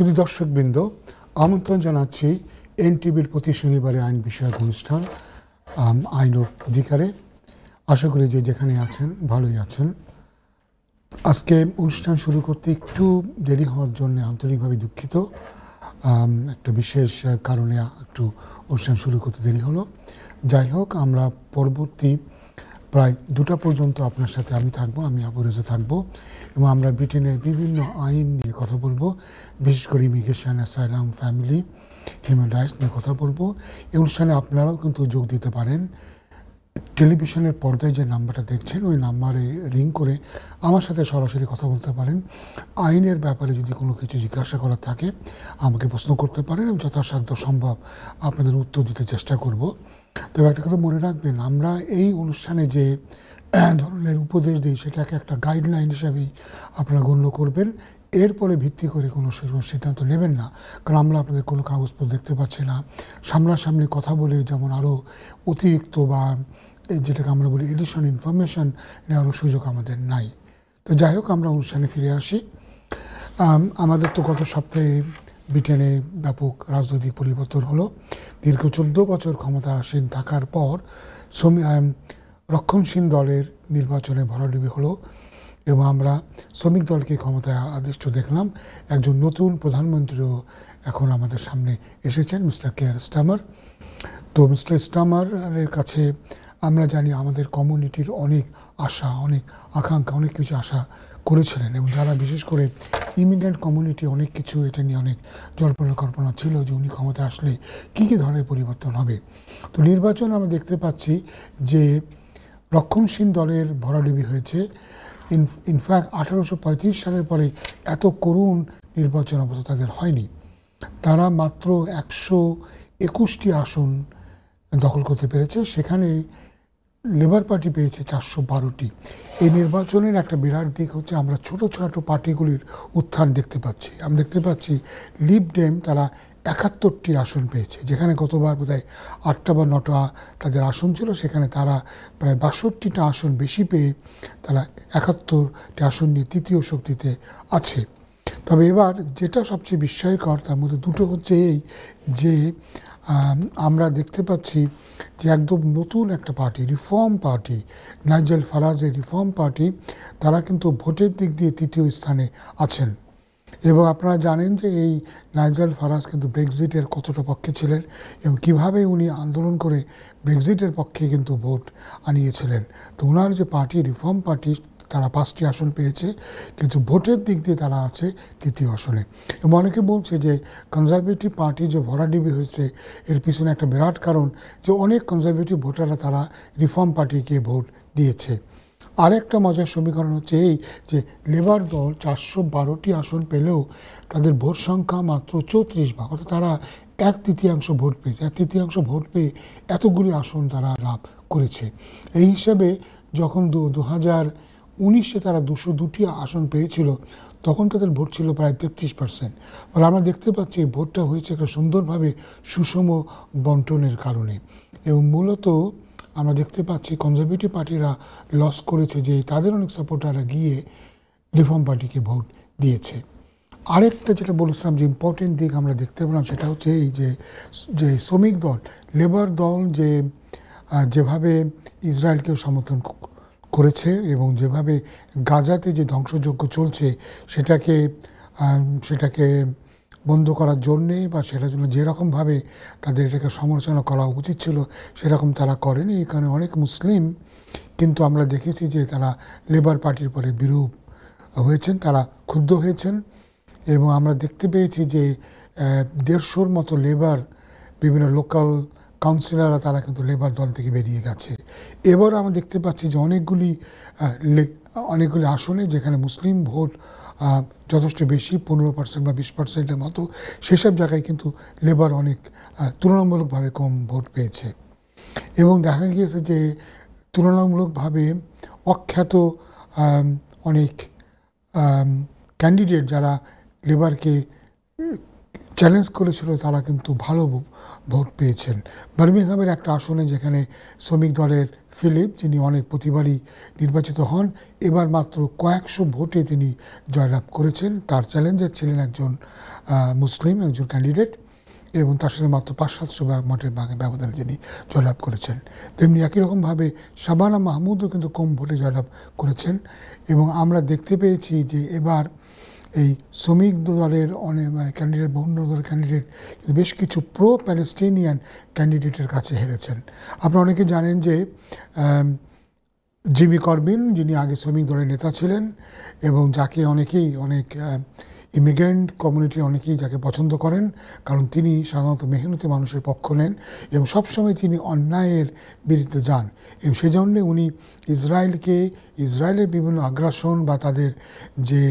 শুধু দর্শকবৃন্দ আমন্ত্রণ জানাচ্ছি এনটিভির প্রতি শনিবারে আইন বিষয়ক অনুষ্ঠান আইন অধিকারে আশা করি যে যেখানে আছেন ভালোই আছেন আজকে অনুষ্ঠান শুরু করতে একটু দেরি হওয়ার জন্য আন্তরিকভাবে দুঃখিত একটা বিশেষ কারণে একটু অনুষ্ঠান শুরু করতে দেরি হলো যাই হোক আমরা পরবর্তী প্রায় দুটা পর্যন্ত আপনার সাথে আমি থাকবো আমি আবরেজে থাকবো এবং আমরা ব্রিটেনের বিভিন্ন আইন নিয়ে কথা বলবো বিশেষ করে immigration asylum family human rights নিয়ে কথা বলবো এই অনুষ্ঠানে আপনারাও কিন্তু যোগ দিতে পারেন টেলিভিশনের পর্দায় যে নাম্বারটা দেখছেন ওই নাম্বারে রিং করে আমার সাথে সরাসরি কথা বলতে পারেন আইনের ব্যাপারে যদি কোনো কিছু জিজ্ঞাসা করার থাকে আমাকে প্রশ্ন করতে পারেন আমি যথাসাধ্য সম্ভব আপনাদের উত্তর দিতে চেষ্টা করব তবে একটা কথা মনে রাখবেন আমরা এই অনুষ্ঠানে যে ধরনের উপদেশ দিই সেটাকে একটা গাইডলাইন হিসাবেই আপনারা গণ্য করবেন এরপরে ভিত্তি করে কোনো সিদ্ধান্ত নেবেন না কারণ আমরা আপনাদের কোনো কাগজপত্র দেখতে পাচ্ছি না সামনাসামনি কথা বলে যেমন আরও অতিরিক্ত বা যেটাকে আমরা বলি এডিশন ইনফরমেশন নেওয়ারও সুযোগ আমাদের নাই তো যাই হোক আমরা অনুষ্ঠানে ফিরে আসি আমাদের তো গত সপ্তাহে ব্রিটেনে ব্যাপক রাজনৈতিক পরিবর্তন হলো দীর্ঘ চোদ্দ বছর ক্ষমতাসীন থাকার পর শ্রমিক রক্ষণশীল দলের নির্বাচনে ভরাডুবি হলো এবং আমরা শ্রমিক দলকে ক্ষমতায় আদিষ্ট দেখলাম একজন নতুন প্রধানমন্ত্রীও এখন আমাদের সামনে এসেছেন মিস্টার কেয়ার স্টামার তো মিস্টার স্টামারের কাছে আমরা জানি আমাদের কমিউনিটির অনেক আশা অনেক আকাঙ্ক্ষা অনেক কিছু আশা করেছিলেন এবং যারা বিশেষ করে ইমিগ্রেন্ট কমিউনিটি অনেক কিছু এটা নিয়ে অনেক জল্পনা কল্পনা ছিল যে উনি ক্ষমতা আসলে কী কী ধরনের পরিবর্তন হবে তো নির্বাচন আমরা দেখতে পাচ্ছি যে রক্ষণশীল দলের ভরাডুবি হয়েছে ইনফ্যাক্ট আঠারোশো পঁয়ত্রিশ সালের পরে এত করুণ নির্বাচন অবস্থা তাদের হয়নি তারা মাত্র একশো একুশটি আসন দখল করতে পেরেছে সেখানে লেবার পার্টি পেয়েছে চারশো বারোটি এই নির্বাচনের একটা বিরাট দিক হচ্ছে আমরা ছোট ছোট পার্টিগুলির উত্থান দেখতে পাচ্ছি আমি দেখতে পাচ্ছি লিপ ডেম তারা একাত্তরটি আসন পেয়েছে যেখানে গতবার বোধহয় আটটা বা নটা তাদের আসন ছিল সেখানে তারা প্রায় বাষট্টিটা আসন বেশি পেয়ে তারা একাত্তরটি আসন নিয়ে তৃতীয় শক্তিতে আছে তবে এবার যেটা সবচেয়ে বিস্ময়কর তার মধ্যে দুটো হচ্ছে এই যে আমরা দেখতে পাচ্ছি যে একদম নতুন একটা পার্টি রিফর্ম পার্টি নাইজেল ফারাজের রিফর্ম পার্টি তারা কিন্তু ভোটের দিক দিয়ে তৃতীয় স্থানে আছেন এবং আপনারা জানেন যে এই নাইজেল ফারাজ কিন্তু ব্রেক্সিটের কতটা পক্ষে ছিলেন এবং কিভাবে উনি আন্দোলন করে ব্রেক্সিটের পক্ষে কিন্তু ভোট আনিয়েছিলেন তো ওনার যে পার্টি রিফর্ম পার্টি তারা পাঁচটি আসন পেয়েছে কিন্তু ভোটের দিক দিয়ে তারা আছে তৃতীয় আসনে এবং অনেকে বলছে যে কনজারভেটিভ পার্টি যে ভরাডিবি হয়েছে এর পিছনে একটা বিরাট কারণ যে অনেক কনজারভেটিভ ভোটাররা তারা রিফর্ম পার্টিকে ভোট দিয়েছে আরেকটা মজার সমীকরণ হচ্ছে এই যে লেবার দল চারশো বারোটি আসন পেলেও তাদের ভোট সংখ্যা মাত্র চৌত্রিশ ভাগ অর্থাৎ তারা এক তৃতীয়াংশ ভোট পেয়েছে এক তৃতীয়াংশ ভোট পেয়ে এতগুলি আসন তারা লাভ করেছে এই হিসাবে যখন দু হাজার উনিশে তারা দুশো দুটি আসন পেয়েছিল তখন তাদের ভোট ছিল প্রায় তেত্রিশ পার্সেন্ট ফলে আমরা দেখতে পাচ্ছি এই ভোটটা হয়েছে একটা সুন্দরভাবে সুষম বন্টনের কারণে এবং মূলত আমরা দেখতে পাচ্ছি কনজারভেটিভ পার্টিরা লস করেছে যে তাদের অনেক সাপোর্টাররা গিয়ে রিফর্ম পার্টিকে ভোট দিয়েছে আরেকটা যেটা বলেছিলাম যে ইম্পর্টেন্ট দিক আমরা দেখতে পেলাম সেটা হচ্ছে এই যে যে শ্রমিক দল লেবার দল যে যেভাবে ইসরায়েলকেও সমর্থন করেছে এবং যেভাবে গাজাতে যে ধ্বংসযজ্ঞ চলছে সেটাকে সেটাকে বন্ধ করার জন্যে বা সেটার জন্য যেরকমভাবে তাদের এটাকে সমালোচনা করা উচিত ছিল সেরকম তারা করেনি এখানে অনেক মুসলিম কিন্তু আমরা দেখেছি যে তারা লেবার পার্টির পরে বিরূপ হয়েছেন তারা ক্ষুব্ধ হয়েছেন এবং আমরা দেখতে পেয়েছি যে দেড়শোর মতো লেবার বিভিন্ন লোকাল কাউন্সিলররা তারা কিন্তু লেবার দল থেকে বেরিয়ে গেছে এবার আমরা দেখতে পাচ্ছি যে অনেকগুলি অনেকগুলি আসনে যেখানে মুসলিম ভোট যথেষ্ট বেশি পনেরো পার্সেন্ট বা বিশ পার্সেন্টের মতো সেসব জায়গায় কিন্তু লেবার অনেক তুলনামূলকভাবে কম ভোট পেয়েছে এবং দেখা গিয়েছে যে তুলনামূলকভাবে অখ্যাত অনেক ক্যান্ডিডেট যারা লেবারকে চ্যালেঞ্জ করেছিল তারা কিন্তু ভালো ভোট পেয়েছেন বার্মিংহামের একটা আসনে যেখানে শ্রমিক দলের ফিলিপ যিনি অনেক প্রতিবারই নির্বাচিত হন এবার মাত্র কয়েকশো ভোটে তিনি জয়লাভ করেছেন তার চ্যালেঞ্জার ছিলেন একজন মুসলিম একজন ক্যান্ডিডেট এবং তার সাথে মাত্র পাঁচ সাতশো মঠের ভাগে ব্যবধানে তিনি জয়লাভ করেছেন তেমনি একই রকমভাবে শাবানা মাহমুদও কিন্তু কম ভোটে জয়লাভ করেছেন এবং আমরা দেখতে পেয়েছি যে এবার এই শ্রমিক দলের অনেক ক্যান্ডিডেট বা অন্য দলের ক্যান্ডিডেট বেশ কিছু প্রো প্যালেস্টিনিয়ান ক্যান্ডিডেটের কাছে হেরেছেন আপনারা অনেকে জানেন যে জিমি করবিন যিনি আগে শ্রমিক দলের নেতা ছিলেন এবং যাকে অনেকেই অনেক ইমিগ্রেন্ট কমিউনিটির অনেকেই যাকে পছন্দ করেন কারণ তিনি সাধারণত মেহনতি মানুষের পক্ষ নেন এবং সবসময় তিনি অন্যায়ের বিরুদ্ধে যান এবং সেজন্যে উনি ইসরায়েলকে ইসরায়েলের বিভিন্ন আগ্রাসন বা তাদের যে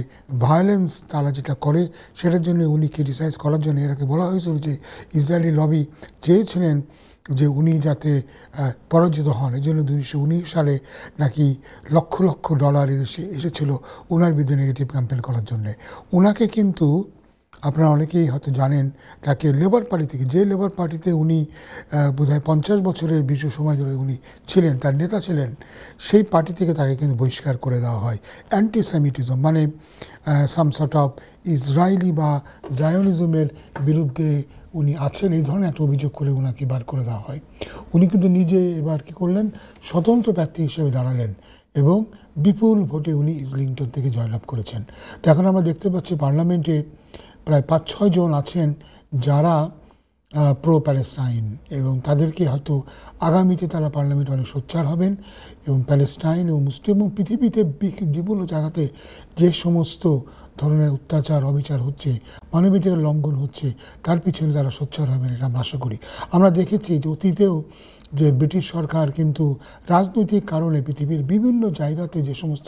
ভায়োলেন্স তারা যেটা করে সেটার জন্য উনি ক্রিটিসাইজ করার জন্য এটাকে বলা হয়েছিল যে ইসরায়েলি লবি চেয়েছিলেন যে উনি যাতে পরাজিত হন এই জন্য দুইশো সালে নাকি লক্ষ লক্ষ ডলার এদেশে এসেছিল ওনার বিরুদ্ধে নেগেটিভ ক্যাম্পেন করার জন্যে ওনাকে কিন্তু আপনারা অনেকেই হয়তো জানেন তাকে লেবার পার্টি থেকে যে লেবার পার্টিতে উনি বোধ হয় পঞ্চাশ বছরের বিশ্ব সময় ধরে উনি ছিলেন তার নেতা ছিলেন সেই পার্টি থেকে তাকে কিন্তু বহিষ্কার করে দেওয়া হয় অ্যান্টিসেমিটিজম মানে সাম সর্ট অফ ইসরায়েলি বা জায়নিজমের বিরুদ্ধে উনি আছেন এই ধরনের একটা অভিযোগ করে ওনাকে বার করে দেওয়া হয় উনি কিন্তু নিজে এবার কী করলেন স্বতন্ত্র প্রার্থী হিসেবে দাঁড়ালেন এবং বিপুল ভোটে উনি ইসলিংটন থেকে জয়লাভ করেছেন তো এখন আমরা দেখতে পাচ্ছি পার্লামেন্টে প্রায় পাঁচ ছয় জন আছেন যারা প্রো প্যালেস্টাইন এবং তাদেরকে হয়তো আগামীতে তারা পার্লামেন্টে অনেক সোচ্চার হবেন এবং প্যালেস্টাইন এবং মুসলিম এবং পৃথিবীতে বিভিন্ন জায়গাতে যে সমস্ত ধরনের অত্যাচার অবিচার হচ্ছে মানবাধিকার লঙ্ঘন হচ্ছে তার পিছনে তারা সোচ্চার হবেন এটা আমরা আশা করি আমরা দেখেছি যে অতীতেও যে ব্রিটিশ সরকার কিন্তু রাজনৈতিক কারণে পৃথিবীর বিভিন্ন জায়গাতে যে সমস্ত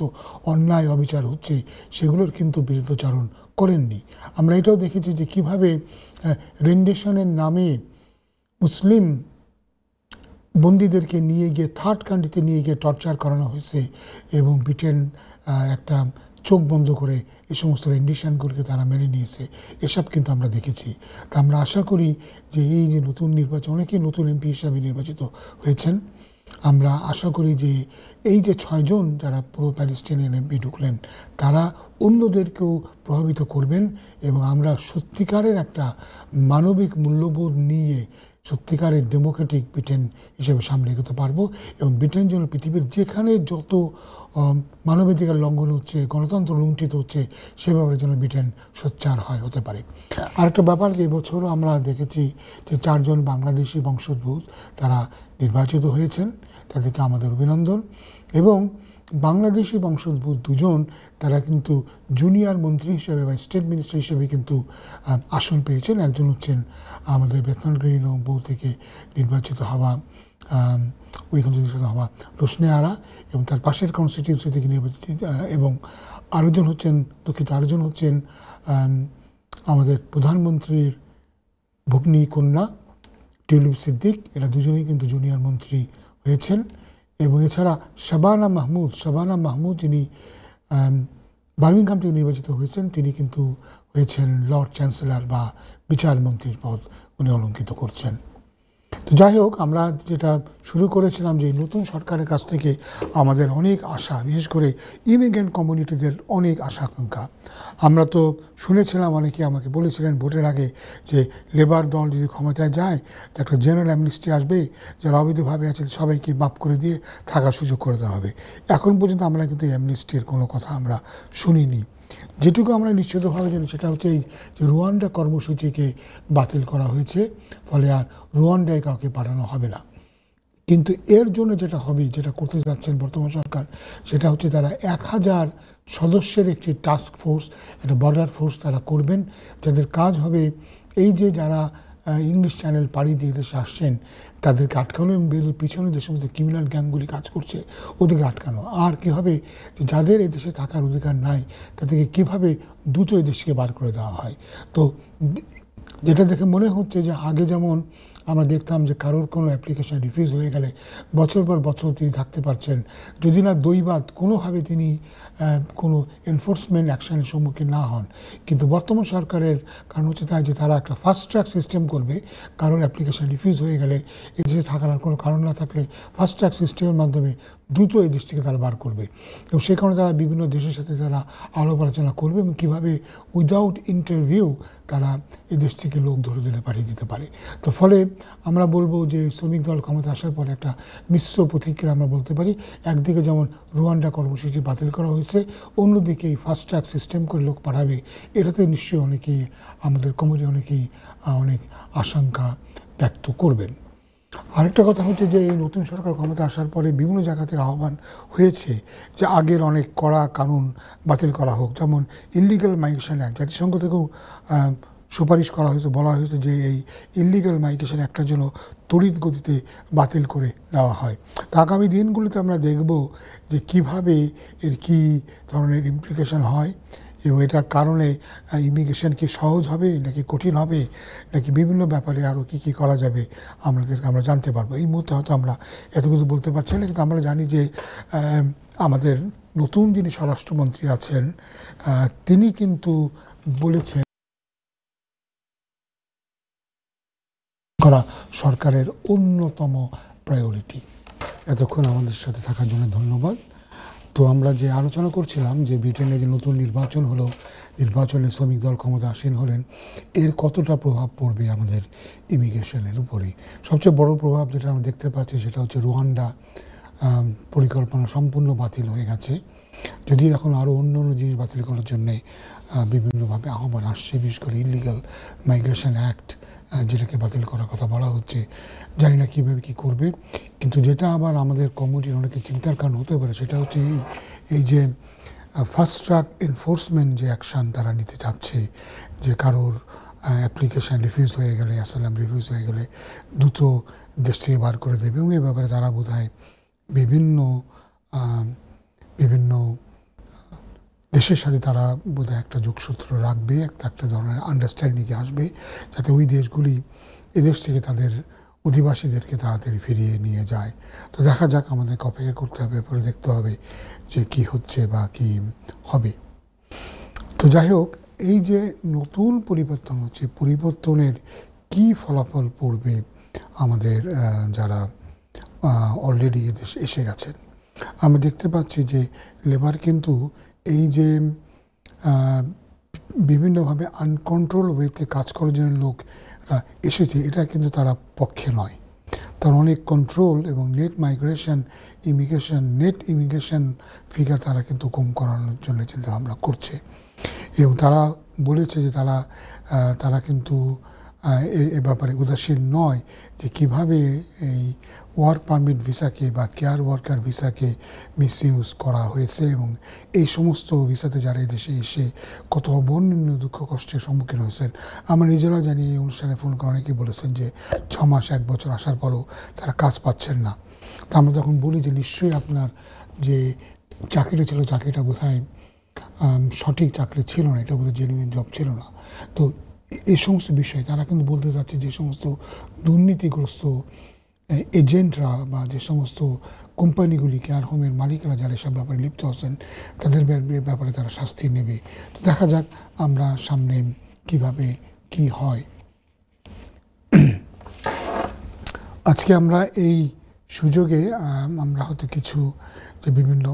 অন্যায় অবিচার হচ্ছে সেগুলোর কিন্তু বিরুদ্ধচারণ করেননি আমরা এটাও দেখেছি যে কিভাবে রেন্ডেশনের নামে মুসলিম বন্দীদেরকে নিয়ে গিয়ে থার্ড কান্ট্রিতে নিয়ে গিয়ে টর্চার করানো হয়েছে এবং ব্রিটেন একটা চোখ বন্ধ করে এই সমস্ত রেন্ডিশনগুলোকে তারা মেনে নিয়েছে এসব কিন্তু আমরা দেখেছি তা আমরা আশা করি যে এই যে নতুন নির্বাচন অনেকে নতুন এমপি হিসাবে নির্বাচিত হয়েছেন আমরা আশা করি যে এই যে ছয়জন যারা পুরো প্যালেস্টিনিয়ান এমপি ঢুকলেন তারা অন্যদেরকেও প্রভাবিত করবেন এবং আমরা সত্যিকারের একটা মানবিক মূল্যবোধ নিয়ে সত্যিকারের ডেমোক্রেটিক ব্রিটেন হিসেবে সামনে এগোতে পারবো এবং ব্রিটেন যেন পৃথিবীর যেখানে যত মানবাধিকার লঙ্ঘন হচ্ছে গণতন্ত্র লুণ্ঠিত হচ্ছে সে ব্যাপারে যেন ব্রিটেন সোচ্চার হয় হতে পারে আরেকটা ব্যাপার যে বছরও আমরা দেখেছি যে চারজন বাংলাদেশি বংশোদ্ভূত তারা নির্বাচিত হয়েছেন তাদেরকে আমাদের অভিনন্দন এবং বাংলাদেশি বংশোদ্ভূত দুজন তারা কিন্তু জুনিয়র মন্ত্রী হিসেবে বা স্টেট মিনিস্টার হিসেবে কিন্তু আসন পেয়েছেন একজন হচ্ছেন আমাদের বেতন গ্রহী নৌ থেকে নির্বাচিত হওয়া ওই কনস্টিটিউশন হওয়া রোশনে আরা এবং তার পাশের কনস্টিটিউন্সি থেকে নির্বাচিত এবং আরেকজন হচ্ছেন দুঃখিত আরেকজন হচ্ছেন আমাদের প্রধানমন্ত্রীর ভগ্নী কন্যা টিউলিপ সিদ্দিক এরা দুজনেই কিন্তু জুনিয়র মন্ত্রী হয়েছেন এবং এছাড়া শাবানা মাহমুদ শাবানা মাহমুদ যিনি বার্মিংহাম থেকে নির্বাচিত হয়েছেন তিনি কিন্তু হয়েছেন লর্ড চ্যান্সেলর বা বিচারমন্ত্রীর পদ উনি অলঙ্কিত করছেন তো যাই হোক আমরা যেটা শুরু করেছিলাম যে নতুন সরকারের কাছ থেকে আমাদের অনেক আশা বিশেষ করে ইমিগ্রেন্ট কমিউনিটিদের অনেক আশা আকাঙ্ক্ষা আমরা তো শুনেছিলাম অনেকে আমাকে বলেছিলেন ভোটের আগে যে লেবার দল যদি ক্ষমতায় যায় তো একটা জেনারেল অ্যামনিস্ট্রি আসবে যারা অবৈধভাবে আছেন সবাইকে মাফ করে দিয়ে থাকার সুযোগ করে দেওয়া হবে এখন পর্যন্ত আমরা কিন্তু অ্যামনিস্ট্রির কোনো কথা আমরা শুনিনি যেটুকু আমরা নিশ্চিতভাবে জানি সেটা হচ্ছে এই যে রুয়ান্ডা কর্মসূচিকে বাতিল করা হয়েছে ফলে আর রুয়ান্ডায় কাউকে পাঠানো হবে না কিন্তু এর জন্য যেটা হবে যেটা করতে যাচ্ছেন বর্তমান সরকার সেটা হচ্ছে তারা এক হাজার সদস্যের একটি টাস্ক ফোর্স একটা বর্ডার ফোর্স তারা করবেন যাদের কাজ হবে এই যে যারা ইংলিশ চ্যানেল পাড়ি দিয়ে দেশে আসছেন তাদেরকে আটকানো এবং বেরোর পিছনে যে সমস্ত ক্রিমিনাল গ্যাংগুলি কাজ করছে ওদেরকে আটকানো আর কীভাবে যাদের এদেশে থাকার অধিকার নাই তাদেরকে কিভাবে দ্রুত এদেশকে বার করে দেওয়া হয় তো যেটা দেখে মনে হচ্ছে যে আগে যেমন আমরা দেখতাম যে কারোর কোনো অ্যাপ্লিকেশন রিফিউজ হয়ে গেলে বছর পর বছর তিনি থাকতে পারছেন যদি না দৈবাদ কোনোভাবে তিনি কোনো এনফোর্সমেন্ট অ্যাকশনের সম্মুখীন না হন কিন্তু বর্তমান সরকারের কারণ হচ্ছে তাই যে তারা একটা ফাস্ট ট্র্যাক সিস্টেম করবে কারোর অ্যাপ্লিকেশন রিফিউজ হয়ে গেলে এ দেশে থাকার কোনো কারণ না থাকলে ফাস্ট ট্র্যাক সিস্টেমের মাধ্যমে দ্রুত এই দেশ থেকে তারা বার করবে এবং সেই কারণে তারা বিভিন্ন দেশের সাথে তারা আলোপ আলোচনা করবে এবং কীভাবে উইদাউট ইন্টারভিউ তারা এ দেশ থেকে লোক ধরে ধরে পাঠিয়ে দিতে পারে তো ফলে আমরা বলবো যে শ্রমিক দল ক্ষমতা আসার পরে একটা মিশ্র প্রতিক্রিয়া আমরা বলতে পারি একদিকে যেমন রুয়ান্ডা কর্মসূচি বাতিল করা হয়েছে চলছে অন্যদিকে এই ফাস্ট্রাক সিস্টেম করে লোক পাঠাবে এটাতে নিশ্চয়ই অনেকেই আমাদের কমিটি অনেকেই অনেক আশঙ্কা ব্যক্ত করবেন আরেকটা কথা হচ্ছে যে এই নতুন সরকার ক্ষমতা আসার পরে বিভিন্ন জায়গা থেকে আহ্বান হয়েছে যে আগের অনেক কড়া কানুন বাতিল করা হোক যেমন ইলিগাল মাইগ্রেশন অ্যাক্ট জাতিসংঘ থেকেও সুপারিশ করা হয়েছে বলা হয়েছে যে এই ইলিগাল মাইগ্রেশন একটার জন্য তড়িৎ গতিতে বাতিল করে দেওয়া হয় তো আগামী দিনগুলোতে আমরা দেখব যে কিভাবে এর কি ধরনের ইমপ্লিকেশন হয় এবং এটার কারণে ইমিগ্রেশন কি সহজ হবে নাকি কঠিন হবে নাকি বিভিন্ন ব্যাপারে আরও কী কী করা যাবে আমাদেরকে আমরা জানতে পারবো এই মুহূর্তে হয়তো আমরা এত কিছু বলতে পারছি না কিন্তু আমরা জানি যে আমাদের নতুন যিনি স্বরাষ্ট্রমন্ত্রী আছেন তিনি কিন্তু বলেছেন করা সরকারের অন্যতম প্রায়োরিটি এতক্ষণ আমাদের সাথে থাকার জন্য ধন্যবাদ তো আমরা যে আলোচনা করছিলাম যে ব্রিটেনে যে নতুন নির্বাচন হলো নির্বাচনে শ্রমিক দল ক্ষমতা আসীন হলেন এর কতটা প্রভাব পড়বে আমাদের ইমিগ্রেশনের উপরে সবচেয়ে বড় প্রভাব যেটা আমরা দেখতে পাচ্ছি সেটা হচ্ছে রোয়ান্ডা পরিকল্পনা সম্পূর্ণ বাতিল হয়ে গেছে যদি এখন আরও অন্য অন্য জিনিস বাতিল করার জন্যে বিভিন্নভাবে আহ্বান আসছে বিশেষ করে ইলিগাল মাইগ্রেশন অ্যাক্ট যেটাকে বাতিল করার কথা বলা হচ্ছে জানি না কীভাবে কী করবে কিন্তু যেটা আবার আমাদের কমিটির অনেকে চিন্তার কারণ হতে পারে সেটা হচ্ছে এই এই যে ফার্স্ট ট্র্যাক এনফোর্সমেন্ট যে অ্যাকশান তারা নিতে চাচ্ছে যে কারোর অ্যাপ্লিকেশান রিফিউজ হয়ে গেলে অ্যাসালাম রিফিউজ হয়ে গেলে দ্রুত দেশ থেকে বার করে দেবে এবং এ ব্যাপারে তারা বোধ বিভিন্ন বিভিন্ন দেশের সাথে তারা বোধহয় একটা যোগসূত্র রাখবে একটা একটা ধরনের আন্ডারস্ট্যান্ডিংয়ে আসবে যাতে ওই দেশগুলি এদেশ থেকে তাদের অধিবাসীদেরকে তাড়াতাড়ি ফিরিয়ে নিয়ে যায় তো দেখা যাক আমাদেরকে অপেক্ষা করতে হবে পরে দেখতে হবে যে কি হচ্ছে বা কি হবে তো যাই হোক এই যে নতুন পরিবর্তন হচ্ছে পরিবর্তনের কি ফলাফল পড়বে আমাদের যারা অলরেডি এদেশ এসে গেছেন আমি দেখতে পাচ্ছি যে লেবার কিন্তু এই যে বিভিন্নভাবে আনকন্ট্রোল ওয়েতে কাজ করার জন্য লোকরা এসেছে এটা কিন্তু তারা পক্ষে নয় তার অনেক কন্ট্রোল এবং net migration immigration net immigration figure তারা কিন্তু কম করানোর জন্য চিন্তাভাবনা করছে এবং তারা বলেছে যে তারা তারা কিন্তু এ ব্যাপারে উদাসীন নয় যে কিভাবে এই ওয়ার্ক পারমিট ভিসাকে বা কেয়ার ওয়ার্কার ভিসাকে মিসইউজ করা হয়েছে এবং এই সমস্ত ভিসাতে যারা দেশে এসে কত অবর্ণনীয় দুঃখ কষ্টের সম্মুখীন হয়েছেন আমরা নিজেরাও জানি এই অনুষ্ঠানে ফোন করে অনেকেই বলেছেন যে ছ মাস এক বছর আসার পরও তারা কাজ পাচ্ছেন না তা আমরা যখন বলি যে নিশ্চয়ই আপনার যে চাকরিটা ছিল চাকরিটা বোধহয় সঠিক চাকরি ছিল না এটা বোধহয় জেনুইন জব ছিল না তো এই সমস্ত বিষয়ে তারা কিন্তু বলতে চাচ্ছে যে সমস্ত দুর্নীতিগ্রস্ত এজেন্টরা বা যে সমস্ত কোম্পানিগুলি কেয়ার হোমের মালিকরা যারা এসব ব্যাপারে লিপ্ত আছেন তাদের ব্যাপারে তারা শাস্তি নেবে তো দেখা যাক আমরা সামনে কিভাবে কি হয় আজকে আমরা এই সুযোগে আমরা হয়তো কিছু যে বিভিন্ন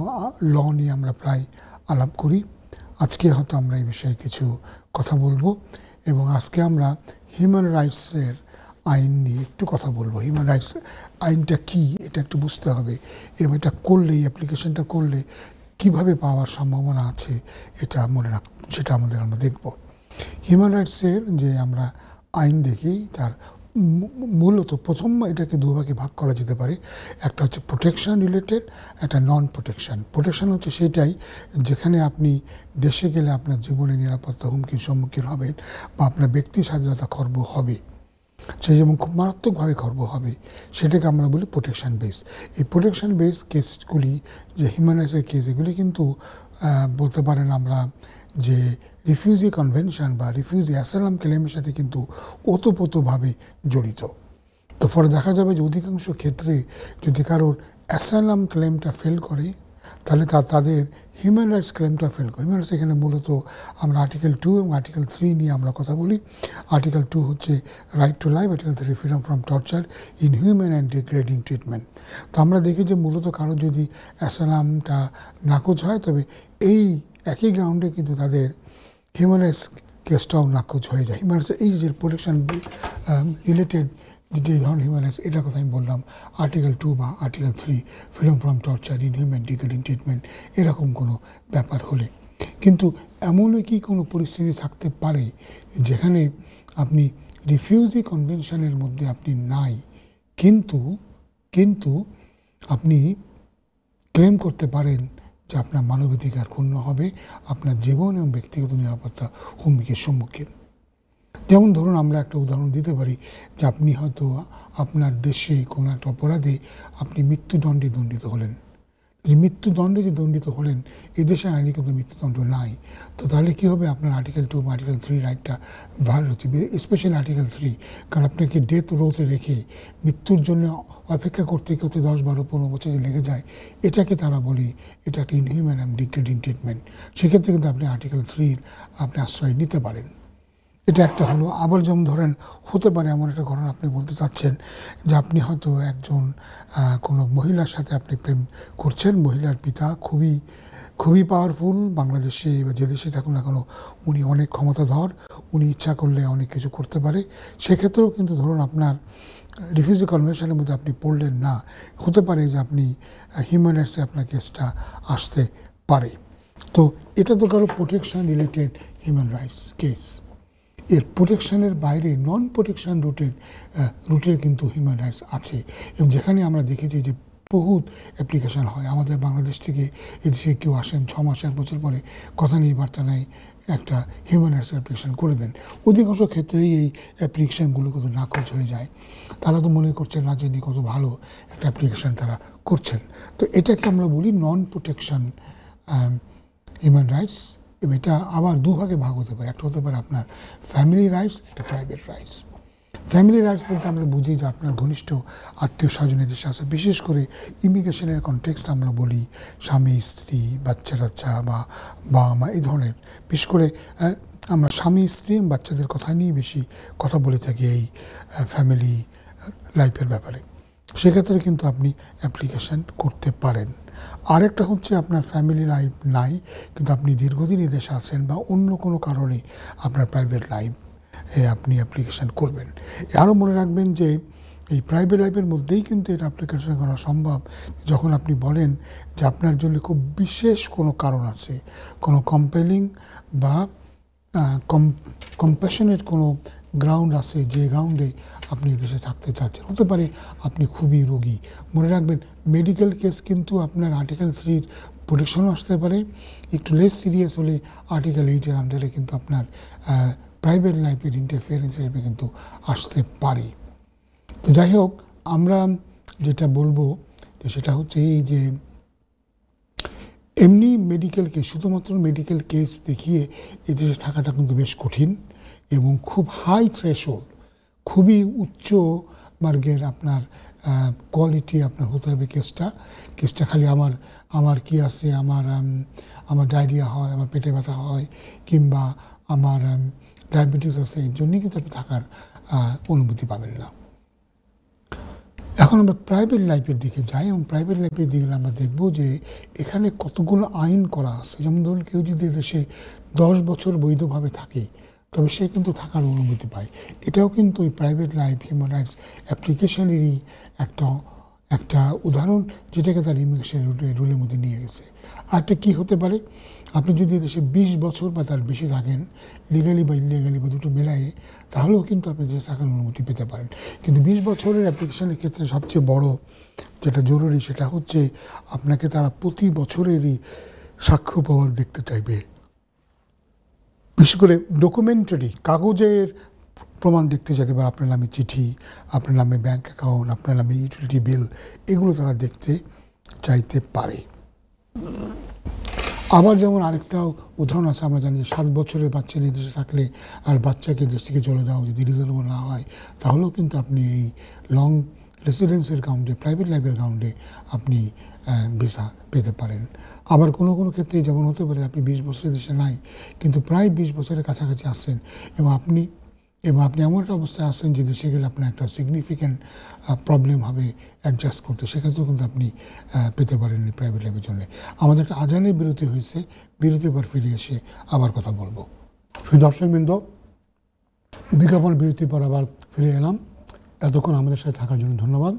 ল নিয়ে আমরা প্রায় আলাপ করি আজকে হয়তো আমরা এই বিষয়ে কিছু কথা বলবো এবং আজকে আমরা হিউম্যান রাইটসের আইন নিয়ে একটু কথা বলবো হিউম্যান রাইটস আইনটা কি এটা একটু বুঝতে হবে এবং এটা করলে অ্যাপ্লিকেশনটা করলে কিভাবে পাওয়ার সম্ভাবনা আছে এটা মনে রাখ সেটা আমাদের আমরা দেখব হিউম্যান রাইটসের যে আমরা আইন দেখি তার মূলত প্রথম এটাকে দুভাগে ভাগ করা যেতে পারে একটা হচ্ছে প্রোটেকশান রিলেটেড একটা নন প্রোটেকশান প্রোটেকশান হচ্ছে সেটাই যেখানে আপনি দেশে গেলে আপনার জীবনে নিরাপত্তা হুমকির সম্মুখীন হবেন বা আপনার ব্যক্তি স্বাধীনতা খর্ব হবে সে যেমন খুব মারাত্মকভাবে খর্ব হবে সেটাকে আমরা বলি প্রোটেকশান বেস এই প্রোটেকশান বেস কেসগুলি যে হিউম্যান রাইটসের কেস এগুলি কিন্তু বলতে পারেন আমরা যে রিফিউজি কনভেনশন বা রিফিউজি অ্যাসালাম ক্লেমের সাথে কিন্তু ওতপ্রোতভাবে জড়িত তো ফলে দেখা যাবে যে অধিকাংশ ক্ষেত্রে যদি কারোর অ্যাসালাম ক্লেমটা ফেল করে তাহলে তা তাদের হিউম্যান রাইটস ক্লেমটা ফেল করে হিউম্যান রাইটস এখানে মূলত আমরা আর্টিকেল টু এবং আর্টিকেল থ্রি নিয়ে আমরা কথা বলি আর্টিকেল টু হচ্ছে right to life article three freedom from torture inhuman and degrading treatment তো আমরা দেখি যে মূলত কারো যদি অ্যাসালামটা নাকচ হয় তবে এই একই গ্রাউন্ডে কিন্তু তাদের human কেসটাও নাকচ হয়ে যায় হিউম্যান এই যে প্রোটেকশন রিলেটেড যে ধরনের হিউম্যান রাইটস এটার কথা আমি বললাম আর্টিকেল টু বা article three freedom from torture inhuman degrading treatment এরকম কোনো ব্যাপার হলে কিন্তু এমনও কি কোনো পরিস্থিতি থাকতে পারে যেখানে আপনি রিফিউজি কনভেনশনের মধ্যে আপনি নাই কিন্তু কিন্তু আপনি ক্লেম করতে পারেন যে আপনার মানবাধিকার ক্ষুণ্ণ হবে আপনার জীবন এবং ব্যক্তিগত নিরাপত্তা হুমকির সম্মুখীন যেমন ধরুন আমরা একটা উদাহরণ দিতে পারি যে আপনি হয়তো আপনার দেশে কোনো একটা অপরাধে আপনি মৃত্যুদণ্ডে দণ্ডিত হলেন যে মৃত্যুদণ্ডে যে দণ্ডিত হলেন এদেশে আইনে কিন্তু মৃত্যুদণ্ড নাই তো তাহলে কী হবে আপনার আর্টিকেল টু আর্টিকেল থ্রি রাইটটা ভায়োলেট হচ্ছে স্পেশাল আর্টিকেল থ্রি কারণ আপনাকে ডেথ রোতে রেখে মৃত্যুর জন্য অপেক্ষা করতে করতে দশ বারো পনেরো বছর লেগে যায় এটাকে তারা বলে এটা একটা ইনহিউম্যান অ্যান্ড ডিগ্রেডিং ট্রিটমেন্ট সেক্ষেত্রে কিন্তু আপনি আর্টিকেল থ্রির আপনি আশ্রয় নিতে পারেন এটা একটা হলো আবার যেমন ধরেন হতে পারে এমন একটা ঘটনা আপনি বলতে চাচ্ছেন যে আপনি হয়তো একজন কোনো মহিলার সাথে আপনি প্রেম করছেন মহিলার পিতা খুবই খুবই পাওয়ারফুল বাংলাদেশে বা যে দেশে থাকুন না কেন উনি অনেক ক্ষমতাধর উনি ইচ্ছা করলে অনেক কিছু করতে পারে সেক্ষেত্রেও কিন্তু ধরুন আপনার রিফিউজি কনভেনশনের মধ্যে আপনি পড়লেন না হতে পারে যে আপনি হিউম্যান রাইটসে আপনার কেসটা আসতে পারে তো এটা তো কারো protection related human rights case এর প্রোটেকশানের বাইরে নন প্রোটেকশান রুটের রুটের কিন্তু হিউম্যান রাইটস আছে এবং যেখানে আমরা দেখেছি যে বহুত অ্যাপ্লিকেশান হয় আমাদের বাংলাদেশ থেকে এদেশে কেউ আসেন ছ মাস এক বছর পরে কথা নেই বার্তা নেই একটা হিউম্যান রাইটস অ্যাপ্লিকেশান করে দেন অধিকাংশ ক্ষেত্রেই এই অ্যাপ্লিকেশানগুলো কত নাকচ হয়ে যায় তারা তো মনে করছেন না যে কত ভালো একটা অ্যাপ্লিকেশান তারা করছেন তো এটাকে আমরা বলি নন প্রোটেকশান হিউম্যান রাইটস এবং এটা আবার দুভাগে ভাগ হতে পারে একটা হতে পারে আপনার ফ্যামিলি রাইটস একটা প্রাইভেট রাইটস ফ্যামিলি রাইটস বলতে আমরা বুঝি যে আপনার ঘনিষ্ঠ আত্মীয় স্বজনের যে শাসন বিশেষ করে ইমিগ্রেশনের কনটেক্সট আমরা বলি স্বামী স্ত্রী বাচ্চা টাচ্চা বা বাবা মা এই ধরনের বিশেষ করে আমরা স্বামী স্ত্রী বাচ্চাদের কথা নিয়ে বেশি কথা বলে থাকি এই ফ্যামিলি লাইফের ব্যাপারে সেক্ষেত্রে কিন্তু আপনি অ্যাপ্লিকেশান করতে পারেন আরেকটা হচ্ছে আপনার ফ্যামিলি লাইফ নাই কিন্তু আপনি দীর্ঘদিন এদেশে আছেন বা অন্য কোনো কারণে আপনার প্রাইভেট লাইফ আপনি অ্যাপ্লিকেশান করবেন আরও মনে রাখবেন যে এই প্রাইভেট লাইফের মধ্যেই কিন্তু এটা অ্যাপ্লিকেশন করা সম্ভব যখন আপনি বলেন যে আপনার জন্য খুব বিশেষ কোনো কারণ আছে কোনো কম্পেলিং বা কম কম্প্যাশনের কোনো গ্রাউন্ড আছে যে গ্রাউন্ডে আপনি দেশে থাকতে চাচ্ছেন হতে পারে আপনি খুবই রোগী মনে রাখবেন মেডিকেল কেস কিন্তু আপনার আর্টিকেল থ্রির প্রোটেকশনও আসতে পারে একটু লেস সিরিয়াস হলে আর্টিকেল এইটের আন্ডারে কিন্তু আপনার প্রাইভেট লাইফের ইন্টারফিয়ারেন্স হিসেবে কিন্তু আসতে পারে তো যাই হোক আমরা যেটা বলবো তো সেটা হচ্ছে এই যে এমনি মেডিকেল কেস শুধুমাত্র মেডিকেল কেস দেখিয়ে এদেশে থাকাটা কিন্তু বেশ কঠিন এবং খুব হাই থ্রেশোল্ড খুবই উচ্চ মার্গের আপনার কোয়ালিটি আপনার হতে হবে কেসটা কেসটা খালি আমার আমার কি আছে আমার আমার ডায়রিয়া হয় আমার পেটে ব্যথা হয় কিংবা আমার ডায়াবেটিস আছে এর জন্যই কিন্তু আপনি থাকার অনুমতি পাবেন না এখন আমরা প্রাইভেট লাইফের দিকে যাই এবং প্রাইভেট লাইফের দিকে আমরা দেখব যে এখানে কতগুলো আইন করা আছে যেমন ধরুন কেউ যদি দেশে দশ বছর বৈধভাবে থাকে তবে সে কিন্তু থাকার অনুমতি পায় এটাও কিন্তু ওই প্রাইভেট লাইফ হিউম্যান রাইটস অ্যাপ্লিকেশনেরই একটা একটা উদাহরণ যেটাকে তার ইমিগ্রেশন রুলের মধ্যে নিয়ে গেছে আর একটা কী হতে পারে আপনি যদি দেশে বিশ বছর বা তার বেশি থাকেন লিগালি বা ইনলিগালি বা দুটো মেলায়ে তাহলেও কিন্তু আপনি দেশে থাকার অনুমতি পেতে পারেন কিন্তু বিশ বছরের অ্যাপ্লিকেশনের ক্ষেত্রে সবচেয়ে বড় যেটা জরুরি সেটা হচ্ছে আপনাকে তারা প্রতি বছরেরই সাক্ষ্য প্রমাণ দেখতে চাইবে বিশেষ করে ডকুমেন্টারি কাগজের প্রমাণ দেখতে চাইতে পারে আপনার নামে চিঠি আপনার নামে ব্যাঙ্ক অ্যাকাউন্ট আপনার নামে ইউটিলিটি বিল এগুলো তারা দেখতে চাইতে পারে আবার যেমন আরেকটা উদাহরণ আছে আমরা জানি সাত বছরের বাচ্চা নির্দেশে থাকলে আর বাচ্চাকে দেশ থেকে চলে যাওয়া যদি রিজনেবল না হয় তাহলেও কিন্তু আপনি এই লং রেসিডেন্সির কাউন্টে প্রাইভেট লাইফের কাউন্টে আপনি ভিসা পেতে পারেন আবার কোনো কোনো ক্ষেত্রে যেমন হতে পারে আপনি বিশ বছরের দেশে নাই কিন্তু প্রায় বিশ বছরের কাছাকাছি আসছেন এবং আপনি এবং আপনি এমন একটা অবস্থায় আসছেন যে দেশে গেলে আপনার একটা সিগনিফিক্যান্ট প্রবলেম হবে অ্যাডজাস্ট করতে সেক্ষেত্রেও কিন্তু আপনি পেতে পারেন প্রাইভেট লাইফের জন্য আমাদের একটা আজানের বিরতি হয়েছে বিরতির পর ফিরে এসে আবার কথা বলবো শুধু দর্শকবৃন্দ বিজ্ঞাপন বিরতির পর আবার ফিরে এলাম এতক্ষণ আমাদের সাথে থাকার জন্য ধন্যবাদ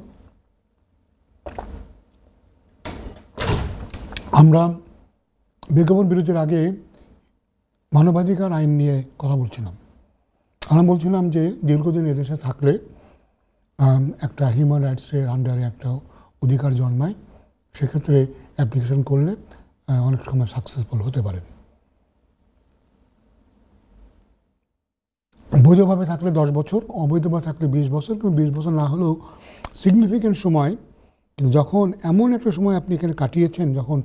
আমরা বিজ্ঞাপন বিরতির আগে মানবাধিকার আইন নিয়ে কথা বলছিলাম আমরা বলছিলাম যে দীর্ঘদিন এদেশে থাকলে একটা হিউম্যান রাইটসের আন্ডারে একটা অধিকার জন্মায় সেক্ষেত্রে অ্যাপ্লিকেশন করলে অনেক সময় সাকসেসফুল হতে পারেন বৈধভাবে থাকলে দশ বছর অবৈধভাবে থাকলে বিশ বছর কিন্তু বিশ বছর না হলেও সিগনিফিক্যান্ট সময় কিন্তু যখন এমন একটা সময় আপনি এখানে কাটিয়েছেন যখন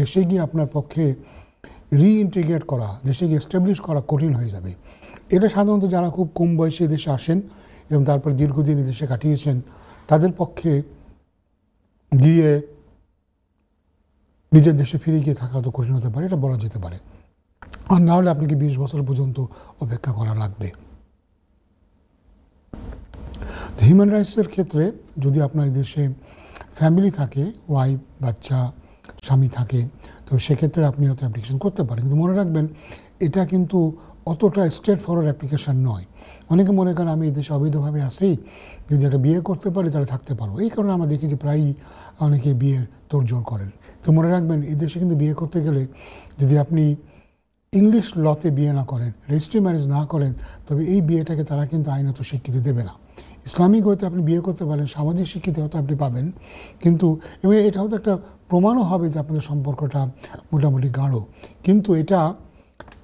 দেশে গিয়ে আপনার পক্ষে রিইন্টিগ্রেট করা দেশে গিয়ে এস্টাবলিশ করা কঠিন হয়ে যাবে এটা সাধারণত যারা খুব কম বয়সে দেশে আসেন এবং তারপর দীর্ঘদিন দেশে কাটিয়েছেন তাদের পক্ষে গিয়ে নিজের দেশে ফিরে গিয়ে থাকা তো কঠিন হতে পারে এটা বলা যেতে পারে আর না হলে আপনাকে বিশ বছর পর্যন্ত অপেক্ষা করা লাগবে হিউম্যান রাইটসের ক্ষেত্রে যদি আপনার দেশে ফ্যামিলি থাকে ওয়াইফ বাচ্চা স্বামী থাকে তো সেক্ষেত্রে আপনি হয়তো অ্যাপ্লিকেশন করতে পারেন কিন্তু মনে রাখবেন এটা কিন্তু অতটা স্ট্রেট ফরওয়ার্ড অ্যাপ্লিকেশান নয় অনেকে মনে করেন আমি দেশে অবৈধভাবে আসি যদি একটা বিয়ে করতে পারি তাহলে থাকতে পারবো এই কারণে আমরা দেখি যে প্রায়ই অনেকে বিয়ের তোড়জোড় করেন তো মনে রাখবেন এই দেশে কিন্তু বিয়ে করতে গেলে যদি আপনি ইংলিশ লতে বিয়ে না করেন রেজিস্ট্রি ম্যারেজ না করেন তবে এই বিয়েটাকে তারা কিন্তু আইনত স্বীকৃতি দেবে না ইসলামিক হতে আপনি বিয়ে করতে পারেন সামাজিক শিক্ষিত হতে আপনি পাবেন কিন্তু এবং এটা হয়তো একটা প্রমাণও হবে যে আপনাদের সম্পর্কটা মোটামুটি গাঢ় কিন্তু এটা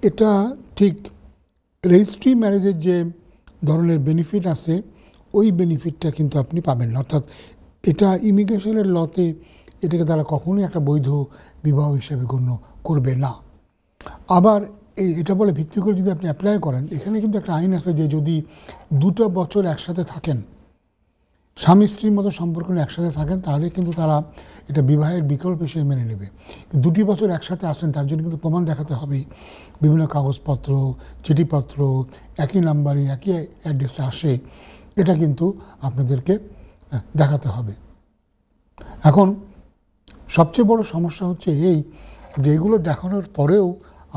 এটা ঠিক রেজিস্ট্রি ম্যারেজের যে ধরনের বেনিফিট আছে ওই বেনিফিটটা কিন্তু আপনি পাবেন না অর্থাৎ এটা ইমিগ্রেশনের লতে এটাকে তারা কখনোই একটা বৈধ বিবাহ হিসেবে গণ্য করবে না আবার এটা বলে ভিত্তি করে যদি আপনি অ্যাপ্লাই করেন এখানে কিন্তু একটা আইন আছে যে যদি দুটো বছর একসাথে থাকেন স্বামী স্ত্রীর মতো সম্পর্ক একসাথে থাকেন তাহলে কিন্তু তারা এটা বিবাহের বিকল্প হিসেবে মেনে নেবে দুটি বছর একসাথে আসেন তার জন্য কিন্তু প্রমাণ দেখাতে হবে বিভিন্ন কাগজপত্র চিঠিপত্র একই নাম্বারে একই অ্যাড্রেসে আসে এটা কিন্তু আপনাদেরকে দেখাতে হবে এখন সবচেয়ে বড় সমস্যা হচ্ছে এই যে এগুলো দেখানোর পরেও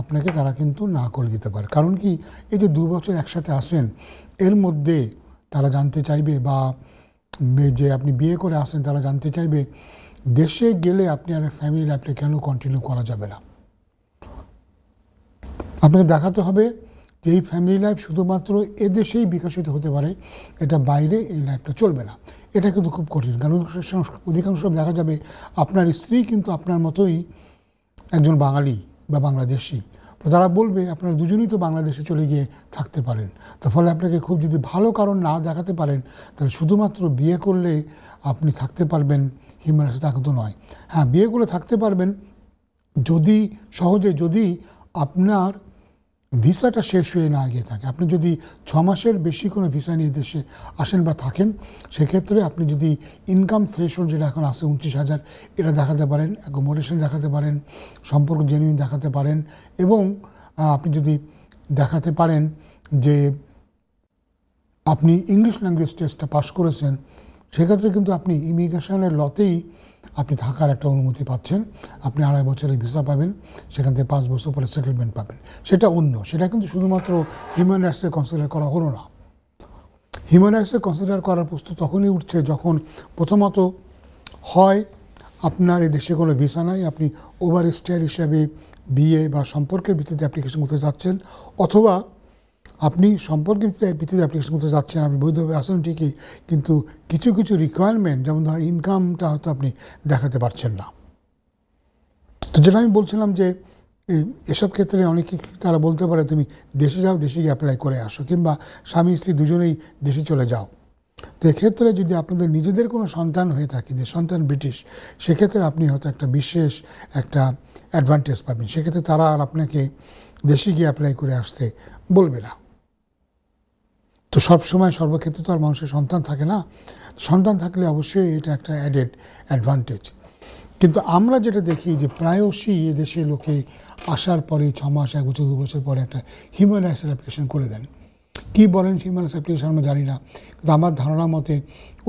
আপনাকে তারা কিন্তু না করে দিতে পারে কারণ কি এই যে দু বছর একসাথে আসেন এর মধ্যে তারা জানতে চাইবে বা যে আপনি বিয়ে করে আসেন তারা জানতে চাইবে দেশে গেলে আপনি আর ফ্যামিলি লাইফটা কেন কন্টিনিউ করা যাবে না আপনাকে দেখাতে হবে যে এই ফ্যামিলি লাইফ শুধুমাত্র এদেশেই বিকশিত হতে পারে এটা বাইরে এই লাইফটা চলবে না এটা কিন্তু খুব কঠিন কারণ অধিকাংশ দেখা যাবে আপনার স্ত্রী কিন্তু আপনার মতোই একজন বাঙালি বা বাংলাদেশি তারা বলবে আপনারা দুজনেই তো বাংলাদেশে চলে গিয়ে থাকতে পারেন তার ফলে আপনাকে খুব যদি ভালো কারণ না দেখাতে পারেন তাহলে শুধুমাত্র বিয়ে করলে আপনি থাকতে পারবেন হিমারাশি সাথে আগত নয় হ্যাঁ বিয়ে করে থাকতে পারবেন যদি সহজে যদি আপনার ভিসাটা শেষ হয়ে না গিয়ে থাকে আপনি যদি ছ মাসের বেশি কোনো ভিসা নিয়ে দেশে আসেন বা থাকেন সেক্ষেত্রে আপনি যদি ইনকাম থ্রেশন যেটা এখন আছে উনত্রিশ হাজার এটা দেখাতে পারেন অ্যাকোমোডেশন দেখাতে পারেন সম্পর্ক জেনুইন দেখাতে পারেন এবং আপনি যদি দেখাতে পারেন যে আপনি ইংলিশ ল্যাঙ্গুয়েজ টেস্টটা পাশ করেছেন সেক্ষেত্রে কিন্তু আপনি ইমিগ্রেশনের লতেই আপনি থাকার একটা অনুমতি পাচ্ছেন আপনি আড়াই বছরের ভিসা পাবেন সেখান থেকে পাঁচ বছর পরে সেটেলমেন্ট পাবেন সেটা অন্য সেটা কিন্তু শুধুমাত্র হিউম্যান রাইটসের কনসিডার করা হলো না হিউম্যান রাইটসের কনসিডার করার প্রশ্ন তখনই উঠছে যখন প্রথমত হয় আপনার এই দেশে কোনো ভিসা নাই আপনি ওভার স্টেয়ার হিসাবে বিয়ে বা সম্পর্কের ভিত্তিতে অ্যাপ্লিকেশন করতে যাচ্ছেন অথবা আপনি সম্পর্কিত ভিত্তিতে অ্যাপ্লিকেশন করতে যাচ্ছেন আপনি বৈধভাবে আসেন ঠিকই কিন্তু কিছু কিছু রিকোয়ারমেন্ট যেমন ধরেন ইনকামটা হয়তো আপনি দেখাতে পারছেন না তো যেটা আমি বলছিলাম যে এসব ক্ষেত্রে অনেকে তারা বলতে পারে তুমি দেশে যাও দেশে গিয়ে অ্যাপ্লাই করে আসো কিংবা স্বামী স্ত্রী দুজনেই দেশে চলে যাও তো এক্ষেত্রে যদি আপনাদের নিজেদের কোনো সন্তান হয়ে থাকে যে সন্তান ব্রিটিশ সেক্ষেত্রে আপনি হয়তো একটা বিশেষ একটা অ্যাডভান্টেজ পাবেন সেক্ষেত্রে তারা আর আপনাকে দেশে গিয়ে অ্যাপ্লাই করে আসতে বলবে না তো সব সময় সর্বক্ষেত্রে তো আর মানুষের সন্তান থাকে না সন্তান থাকলে অবশ্যই এটা একটা অ্যাডেড অ্যাডভান্টেজ কিন্তু আমরা যেটা দেখি যে প্রায়শই এদেশে লোকে আসার পরে ছ মাস এক বছর দু বছর পরে একটা হিউম্যান রাইটস অ্যাপ্লিকেশন করে দেন কি বলেন হিউম্যান রাইটস অ্যাপ্লিকেশন আমরা জানি না কিন্তু আমার ধারণা মতে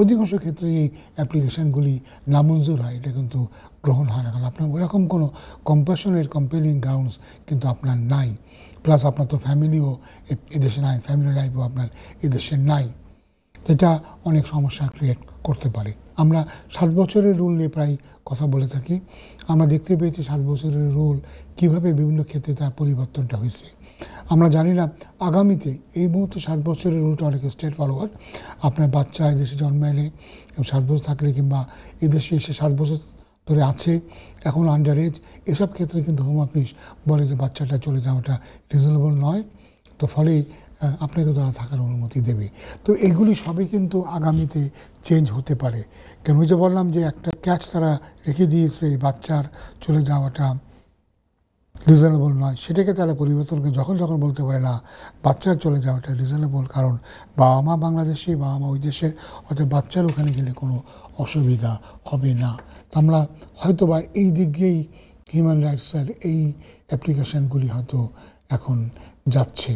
অধিকাংশ ক্ষেত্রে এই অ্যাপ্লিকেশানগুলি নামঞ্জুর হয় এটা কিন্তু গ্রহণ হয় না কারণ আপনার ওরকম কোনো কম্পাশনের কম্পেলিং গ্রাউন্ডস কিন্তু আপনার নাই প্লাস আপনার তো ফ্যামিলিও এদেশে নাই ফ্যামিলি লাইফও আপনার এদেশের নাই এটা অনেক সমস্যা ক্রিয়েট করতে পারে আমরা সাত বছরের রুল নিয়ে প্রায় কথা বলে থাকি আমরা দেখতে পেয়েছি সাত বছরের রুল কিভাবে বিভিন্ন ক্ষেত্রে তার পরিবর্তনটা হয়েছে আমরা জানি না আগামীতে এই মুহূর্তে সাত বছরের রুলটা অনেক স্টেট ফলোয়ার আপনার বাচ্চা এদেশে জন্মাইলে সাত বছর থাকলে কিংবা এদেশে এসে সাত বছর ধরে আছে এখন আন্ডার এজ এসব ক্ষেত্রে কিন্তু হোম অফিস বলে যে বাচ্চাটা চলে যাওয়াটা রিজনেবল নয় তো ফলে আপনাকে তারা থাকার অনুমতি দেবে তো এগুলি সবই কিন্তু আগামীতে চেঞ্জ হতে পারে কেন যে বললাম যে একটা ক্যাচ তারা রেখে দিয়েছে বাচ্চার চলে যাওয়াটা রিজনেবল নয় সেটাকে তারা পরিবর্তন করে যখন যখন বলতে পারে না বাচ্চার চলে যাওয়াটা রিজনেবল কারণ বাবা মা বাংলাদেশি বাবা মা ওই দেশের অর্থাৎ বাচ্চার ওখানে গেলে কোনো অসুবিধা হবে না আমরা হয়তোবা এই দিক দিয়েই হিউম্যান রাইটসের এই অ্যাপ্লিকেশানগুলি হয়তো এখন যাচ্ছে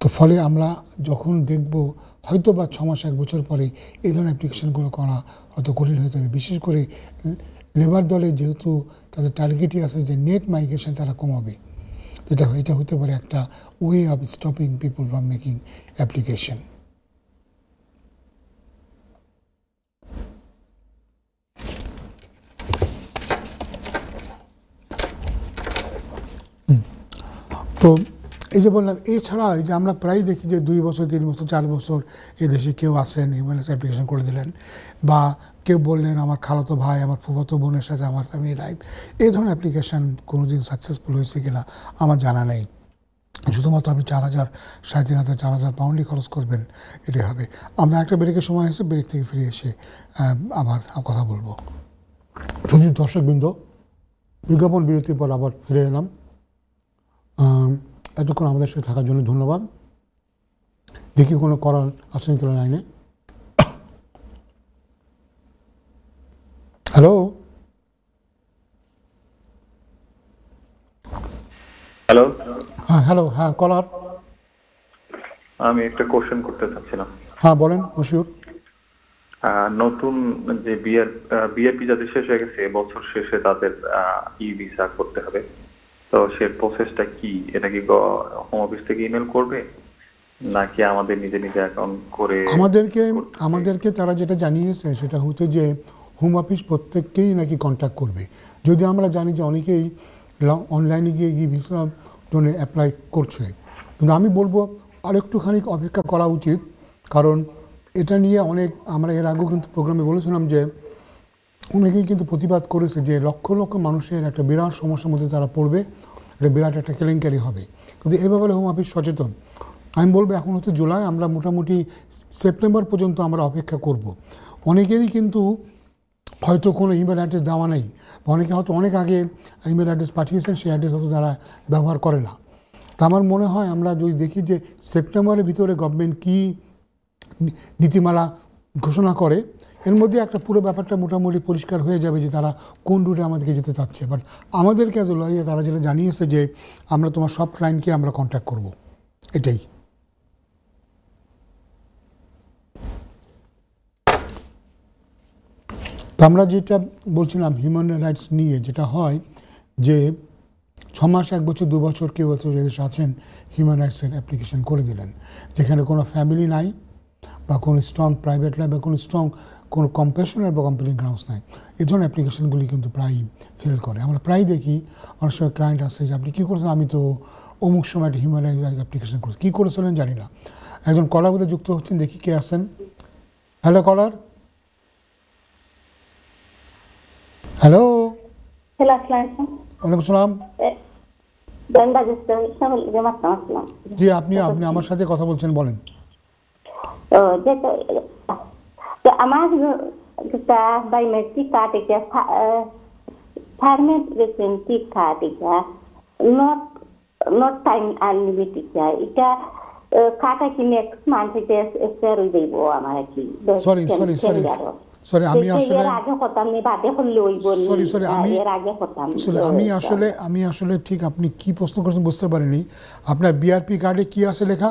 তো ফলে আমরা যখন দেখব হয়তো বা ছ মাস এক বছর পরে এই ধরনের অ্যাপ্লিকেশানগুলো করা হয়তো কঠিন হয়ে যাবে বিশেষ করে লেবার দলে যেহেতু তাদের টার্গেটই আছে যে নেট মাইগ্রেশন তারা কমাবে এটা এটা হতে পারে একটা way of stopping people from making application তো এই যে বললাম এছাড়া যে আমরা প্রায় দেখি যে দুই বছর তিন বছর চার বছর এদেশে কেউ আসেন হিউম্যান অ্যাপ্লিকেশন করে দিলেন বা কেউ বললেন আমার খালাতো ভাই আমার ফুফাতো বোনের সাথে আমার ফ্যামিলি লাইফ এই ধরনের অ্যাপ্লিকেশান দিন সাকসেসফুল হয়েছে কিনা আমার জানা নেই শুধুমাত্র আপনি চার হাজার সাড়ে তিন হাজার চার হাজার পাউন্ডই খরচ করবেন এটাই হবে আমরা একটা ব্রেকের সময় এসে ব্রেক থেকে ফিরে এসে আবার কথা বলবো যদি দর্শকবৃন্দ বিজ্ঞাপন বিরতির পর আবার ফিরে এলাম এতক্ষণ আমাদের সাথে থাকার জন্য ধন্যবাদ দেখি কোনো করার আসেন নাই লাইনে হ্যালো হ্যালো হ্যাঁ হ্যালো হ্যাঁ কলার আমি একটা কোশ্চেন করতে চাচ্ছিলাম হ্যাঁ বলেন মশিউর নতুন যে বিআর বিআরপি যাদের শেষ হয়ে গেছে বছর শেষে তাদের ই ভিসা করতে হবে তো সে প্রসেসটা কি এটা কি হোম অফিস থেকে ইমেল করবে নাকি আমাদের নিজে নিজে অ্যাকাউন্ট করে আমাদেরকে আমাদেরকে তারা যেটা জানিয়েছে সেটা হচ্ছে যে হোম অফিস প্রত্যেককেই নাকি কন্ট্যাক্ট করবে যদি আমরা জানি যে অনেকেই অনলাইনে গিয়ে ই ভিসা জন্য অ্যাপ্লাই করছে কিন্তু আমি বলবো আর একটুখানি অপেক্ষা করা উচিত কারণ এটা নিয়ে অনেক আমরা এর আগেও কিন্তু প্রোগ্রামে বলেছিলাম যে অনেকেই কিন্তু প্রতিবাদ করেছে যে লক্ষ লক্ষ মানুষের একটা বিরাট সমস্যার মধ্যে তারা পড়বে এটা বিরাট একটা কেলেঙ্কারি হবে কিন্তু এভাবে ব্যাপারে হোম অফিস সচেতন আমি বলবো এখন হচ্ছে জুলাই আমরা মোটামুটি সেপ্টেম্বর পর্যন্ত আমরা অপেক্ষা করব। অনেকেরই কিন্তু হয়তো কোনো ইমেল অ্যাড্রেস দেওয়া নেই অনেকে হয়তো অনেক আগে ইমেল অ্যাড্রেস পাঠিয়েছেন সেই অ্যাড্রেস হয়তো তারা ব্যবহার করে না তা আমার মনে হয় আমরা যদি দেখি যে সেপ্টেম্বরের ভিতরে গভর্নমেন্ট কী নীতিমালা ঘোষণা করে এর মধ্যে একটা পুরো ব্যাপারটা মোটামুটি পরিষ্কার হয়ে যাবে যে তারা কোন রুটে আমাদেরকে যেতে চাচ্ছে বাট আমাদেরকে অ্যাজ লয়ে তারা যেটা জানিয়েছে যে আমরা তোমার সব ক্লায়েন্টকে আমরা কন্ট্যাক্ট করব এটাই তো আমরা যেটা বলছিলাম হিউম্যান রাইটস নিয়ে যেটা হয় যে ছ মাস এক বছর দু বছর কেউ বছর যে আছেন হিউম্যান রাইটসের অ্যাপ্লিকেশন করে দিলেন যেখানে কোনো ফ্যামিলি নাই বা কোনো স্ট্রং প্রাইভেট ল্যাব বা কোনো স্ট্রং কোনো কম্পেশনের বা কম্পিউটিং গ্রাউন্ডস নাই এ ধরনের অ্যাপ্লিকেশনগুলি কিন্তু প্রায়ই ফেল করে আমরা প্রায় দেখি অনেক সময় ক্লায়েন্ট আসছে যে আপনি কী করেছেন আমি তো অমুক সময় একটা হিউম্যান অ্যাপ্লিকেশান অ্যাপ্লিকেশন কী করেছিলেন জানি না একজন কলার মধ্যে যুক্ত হচ্ছেন দেখি কে আসেন হ্যালো কলার হ্যালো ওয়ালাইকুম সালাম জি আপনি আপনি আমার সাথে কথা বলছেন বলেন Jadi ke amas kita by mesti kati ya farmer recently kati ya not not এটা কাটা কি নেক্সট মান্থে এসে রই দেব আমার কি সরি সরি সরি সরি আমি আসলে সরি সরি আমি আসলে আমি আসলে আমি আসলে ঠিক আপনি কি প্রশ্ন করছেন বুঝতে পারিনি আপনার বিআরপি কার্ডে কি আছে লেখা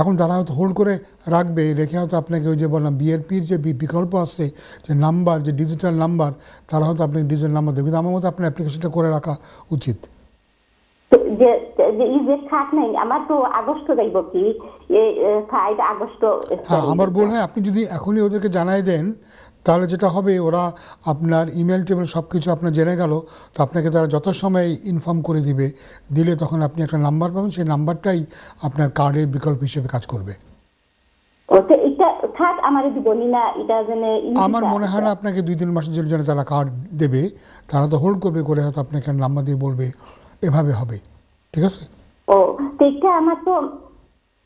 এখন তারা হয়তো হোল্ড করে রাখবে রেখে হয়তো আপনাকে ওই যে বললাম বিএনপির যে বিকল্প আছে যে নাম্বার যে ডিজিটাল নাম্বার তারা হয়তো আপনাকে ডিজিটাল নাম্বার দেবে কিন্তু আমার মতো আপনার অ্যাপ্লিকেশনটা করে রাখা উচিত যে নেই আমার তো আগস্ট আগস্ট হ্যাঁ আমার হয় আপনি যদি এখনই ওদেরকে জানাই দেন তাহলে যেটা হবে ওরা আপনার ইমেল টেবিল সব কিছু আপনার জেনে গেল তো আপনাকে তারা যথাসময়ে ইনফর্ম করে দিবে দিলে তখন আপনি একটা নাম্বার পাবেন সেই নাম্বারটাই আপনার কার্ডের বিকল্প হিসেবে কাজ করবে আমার মনে হয় না আপনাকে দুই তিন মাসের জন্য তারা কার্ড দেবে তারা তো হোল্ড করবে করে হয়তো আপনাকে নাম্বার দিয়ে বলবে এভাবে হবে ঠিক আছে ও আমার তো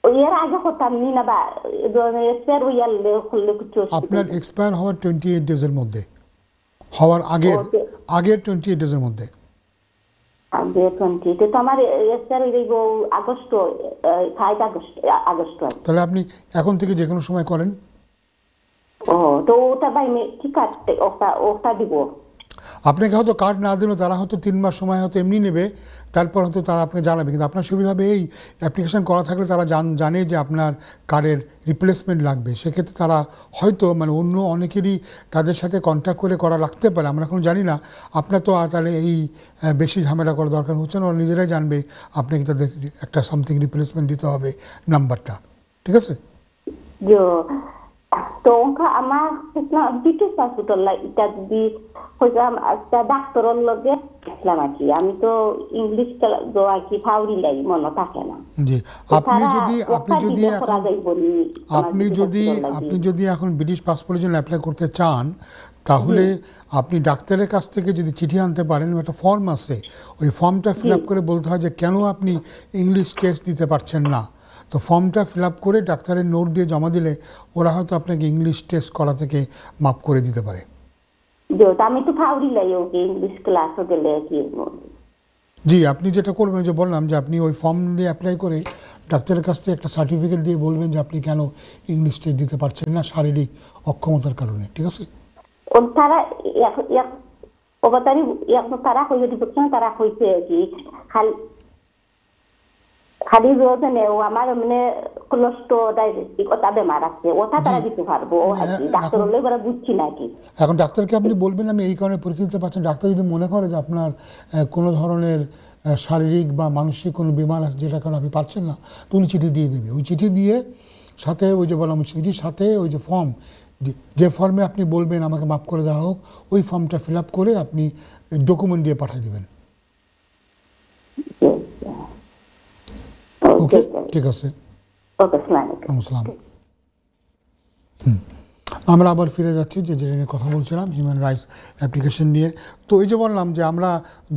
আপনার এক্সপায়ার হওয়ার টোয়েন্টি এইট ডেজের মধ্যে হওয়ার আগের আগের টোয়েন্টি এইট ডেজের মধ্যে তাহলে আপনি এখন থেকে যে কোনো সময় করেন ও তো ওটা ভাই ঠিক আছে ওটা ওটা দিব আপনাকে হয়তো কার্ড না দিলেও তারা হয়তো তিন মাস সময় হয়তো এমনি নেবে তারপর হয়তো তারা আপনাকে জানাবে কিন্তু আপনার সুবিধা হবে এই অ্যাপ্লিকেশান করা থাকলে তারা জান জানে যে আপনার কার্ডের রিপ্লেসমেন্ট লাগবে সেক্ষেত্রে তারা হয়তো মানে অন্য অনেকেরই তাদের সাথে কন্ট্যাক্ট করে করা লাগতে পারে আমরা এখন জানি না আপনার তো আর তাহলে এই বেশি ঝামেলা করা দরকার হচ্ছে না ওরা নিজেরাই জানবে আপনাকে তাদের একটা সামথিং রিপ্লেসমেন্ট দিতে হবে নাম্বারটা ঠিক আছে হসপিটাল ইটা একটা লগে আর কি আমি তো ইংলিশ আর কি ফাউরি লাই মনে থাকে না জি আপনি যদি আপনি যদি আপনি যদি আপনি যদি এখন ব্রিটিশ পাসপোর্টের জন্য অ্যাপ্লাই করতে চান তাহলে আপনি ডাক্তারের কাছ থেকে যদি চিঠি আনতে পারেন একটা ফর্ম আছে ওই ফর্মটা ফিল আপ করে বলতে হয় যে কেন আপনি ইংলিশ টেস্ট দিতে পারছেন না তো ফর্মটা ফিল করে ডাক্তারের নোট দিয়ে জমা দিলে ওরা হয়তো আপনাকে ইংলিশ টেস্ট করা থেকে মাফ করে দিতে পারে আমি তো ওকে ইংলিশ জি আপনি যেটা করবেন যে বললাম যে আপনি ওই ফর্ম নিয়ে অ্যাপ্লাই করে ডাক্তারের কাছ থেকে একটা সার্টিফিকেট দিয়ে বলবেন যে আপনি কেন ইংলিশ টেস্ট দিতে পারছেন না শারীরিক অক্ষমতার কারণে ঠিক আছে তারা তারা তারা হয়েছে আর কি খাদিজও জানে ও আমার মানে ক্লোস্ট ডায়াবেটিক ওটা বেমার আছে ওটা তারা দিতে পারবো ও আর হ্যাঁ, ডাক্তার হলে ওরা বুঝছি না এখন ডাক্তারকে আপনি বলবেন আমি এই কারণে পরীক্ষা দিতে পারছি ডাক্তার যদি মনে করে যে আপনার কোনো ধরনের শারীরিক বা মানসিক কোনো বিমার আছে যেটা কারণে আপনি পাচ্ছেন না তো উনি চিঠি দিয়ে দেবে ওই চিঠি দিয়ে সাথে ওই যে বললাম চিঠির সাথে ওই যে ফর্ম যে ফর্মে আপনি বলবেন আমাকে মাফ করে দেওয়া হোক ওই ফর্মটা ফিল আপ করে আপনি ডকুমেন্ট দিয়ে পাঠিয়ে দেবেন ওকে ঠিক আছে হুম আমরা আবার ফিরে যাচ্ছি যে যেটা নিয়ে কথা বলছিলাম হিউম্যান রাইটস অ্যাপ্লিকেশন নিয়ে তো এই যে বললাম যে আমরা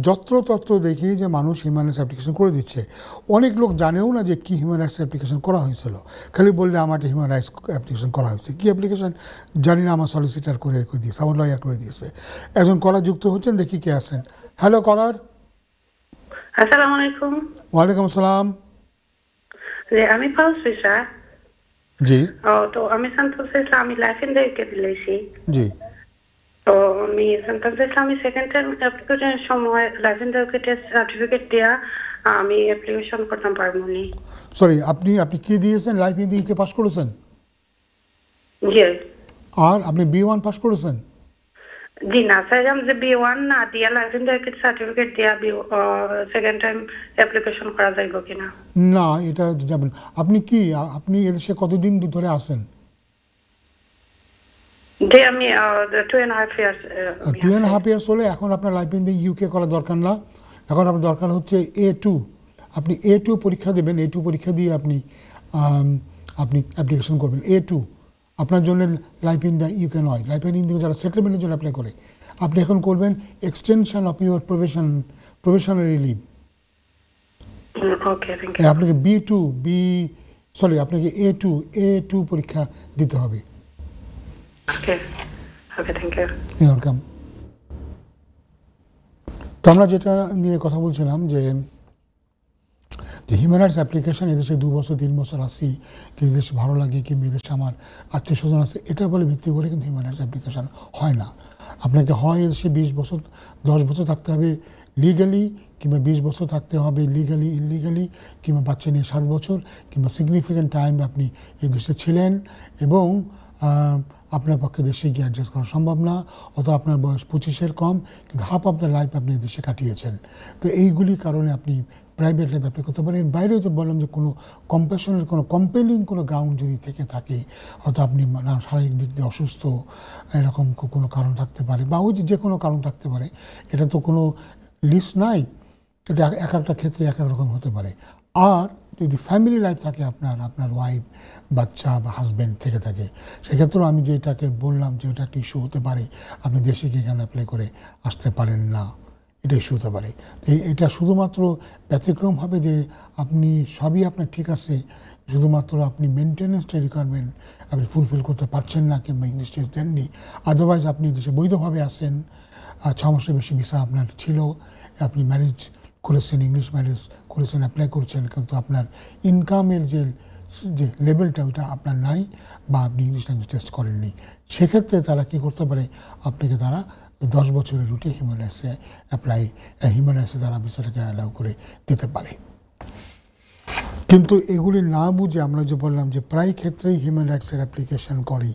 যত্রতত্র দেখি যে মানুষ হিউম্যান রাইটস অ্যাপ্লিকেশন করে দিচ্ছে অনেক লোক জানেও না যে কি হিউম্যান রাইটস অ্যাপ্লিকেশন করা হয়েছিল খালি বললে আমার একটা হিউম্যান রাইটস অ্যাপ্লিকেশন করা হয়েছে কী অ্যাপ্লিকেশন জানি না আমার সলিসিটার করে করে দিয়েছে আমার লয়ার করে দিয়েছে একজন কলার যুক্ত হচ্ছেন দেখি কে আছেন হ্যালো কলার আসসালামু আলাইকুম ওয়ালাইকুম আসসালাম আমি পাউসিসা জি তো আমি সন্তোষ ইসলামী লাইফ ইন দেখে দিলেছি জি তো আমি সন্তোষ ইসলামী সেকেন্ড টাইম সময় লাইফ ইন সার্টিফিকেট দেয়া আমি অ্যাপ্লিকেশন করতাম সরি আপনি আপনি কি দিয়েছেন লাইফ ইন দেখে পাস করেছেন জি আর আপনি বি ওয়ান পাস করেছেন জি না যে বি ওয়ান না দিয়া লাইফ জ্যাকেট সার্টিফিকেট দিয়া বি সেকেন্ড টাইম অ্যাপ্লিকেশন করা যাইব কিনা না এটা যাবেন আপনি কি আপনি এর সে কতদিন ধরে আছেন যে আমি two and half years two and half years হলে এখন আপনার লাইফ ইন ইউকে করা দরকার না এখন আপনার দরকার হচ্ছে এ টু আপনি এ টু পরীক্ষা দেবেন এ টু পরীক্ষা দিয়ে আপনি আপনি অ্যাপ্লিকেশন করবেন এ টু আপনার জন্য লাইফ ইন ইউ ক্যান হয় লাইফ ইন ইন্ডিয়া যারা সেটেলমেন্টের জন্য অ্যাপ্লাই করে আপনি এখন করবেন extension of your profession probationary leave আপনাকে বি টু বি সরি আপনাকে এ টু এ টু পরীক্ষা দিতে হবে তো আমরা যেটা নিয়ে কথা বলছিলাম যে যে হিউম্যান রাইটস অ্যাপ্লিকেশান এদেশে দু বছর তিন বছর আসি কি এদেশে ভালো লাগে কি এদেশে আমার আত্মীয় স্বজন আছে এটা বলে ভিত্তি করে কিন্তু হিউম্যান রাইটস অ্যাপ্লিকেশান হয় না আপনাকে হয় এদেশে বিশ বছর দশ বছর থাকতে হবে লিগালি কিংবা বিশ বছর থাকতে হবে লিগালি ইলিগালি কিংবা বাচ্চা নিয়ে সাত বছর কিংবা সিগনিফিকেন্ট টাইম আপনি এদেশে ছিলেন এবং আপনার পক্ষে দেশে গিয়ে অ্যাডজাস্ট করা সম্ভব না অথবা আপনার বয়স পঁচিশের কম কিন্তু হাফ অফ দ্য লাইফ আপনি দেশে কাটিয়েছেন তো এইগুলি কারণে আপনি প্রাইভেট ল্যাব অ্যাপ্লাই করতে পারেন এর বাইরেও তো বললাম যে কোনো কম্পাশনের কোনো কম্পেলিং কোনো গ্রাউন্ড যদি থেকে থাকে হয়তো আপনি শারীরিক দিক দিয়ে অসুস্থ এরকম কোনো কারণ থাকতে পারে বা ওই যে কোনো কারণ থাকতে পারে এটা তো কোনো লিস্ট নাই এটা এক একটা ক্ষেত্রে এক এক রকম হতে পারে আর যদি ফ্যামিলি লাইফ থাকে আপনার আপনার ওয়াইফ বাচ্চা বা হাজব্যান্ড থেকে থাকে সেক্ষেত্রেও আমি যেটাকে বললাম যে ওটা একটা ইস্যু হতে পারে আপনি দেশে গিয়ে কেন অ্যাপ্লাই করে আসতে পারেন না এটা ইস্যু হতে পারে এটা শুধুমাত্র ব্যতিক্রম হবে যে আপনি সবই আপনার ঠিক আছে শুধুমাত্র আপনি মেনটেনেন্সটা রিকোয়ারমেন্ট আপনি ফুলফিল করতে পারছেন না কিংবা টেস্ট দেননি আদারওয়াইজ আপনি দেশে বৈধভাবে আসেন ছ মাসের বেশি ভিসা আপনার ছিল আপনি ম্যারেজ করেছেন ইংলিশ ম্যারেজ করেছেন অ্যাপ্লাই করছেন কিন্তু আপনার ইনকামের যে যে লেভেলটা ওইটা আপনার নাই বা আপনি ইংলিশ ল্যাঙ্গুয়েজ টেস্ট করেননি সেক্ষেত্রে তারা কি করতে পারে আপনাকে তারা দশ বছরের রুটে হিমালয়াসে অ্যাপ্লাই হিমালয়াসে তারা বিচারকে অ্যালাউ করে দিতে পারে কিন্তু এগুলি না বুঝে আমরা যে বললাম যে প্রায় ক্ষেত্রেই হিউম্যান রাইটসের অ্যাপ্লিকেশন করে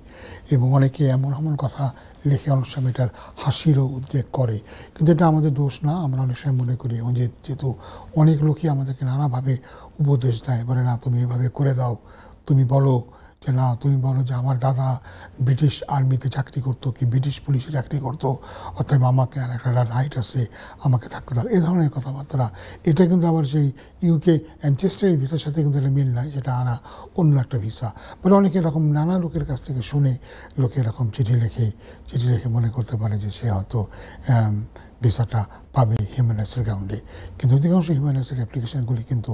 এবং অনেকে এমন এমন কথা লিখে অনেক সময় এটার হাসিরও উদ্বেগ করে কিন্তু এটা আমাদের দোষ না আমরা অনেক সময় মনে করি এবং যেহেতু অনেক লোকই আমাদেরকে নানাভাবে উপদেশ দেয় বলে না তুমি এভাবে করে দাও তুমি বলো যে না তুমি বলো যে আমার দাদা ব্রিটিশ আর্মিতে চাকরি করতো কি ব্রিটিশ পুলিশে চাকরি করতো অর্থাৎ আমাকে আর একটা রাইট আছে আমাকে থাকতে দাও এ ধরনের কথাবার্তা এটা কিন্তু আবার সেই ইউকে অ্যানচেস্টারি ভিসার সাথে কিন্তু এটা মিল নয় যেটা আনা অন্য একটা ভিসা বলে মানে অনেকে এরকম নানা লোকের কাছ থেকে শুনে লোকে এরকম চিঠি লেখে চিঠি লেখে মনে করতে পারে যে সে হয়তো ভিসাটা পাবে হিউম্যান রাইটসের গ্রাউন্ডে কিন্তু অধিকাংশ হিউম্যান রাইটসের অ্যাপ্লিকেশানগুলি কিন্তু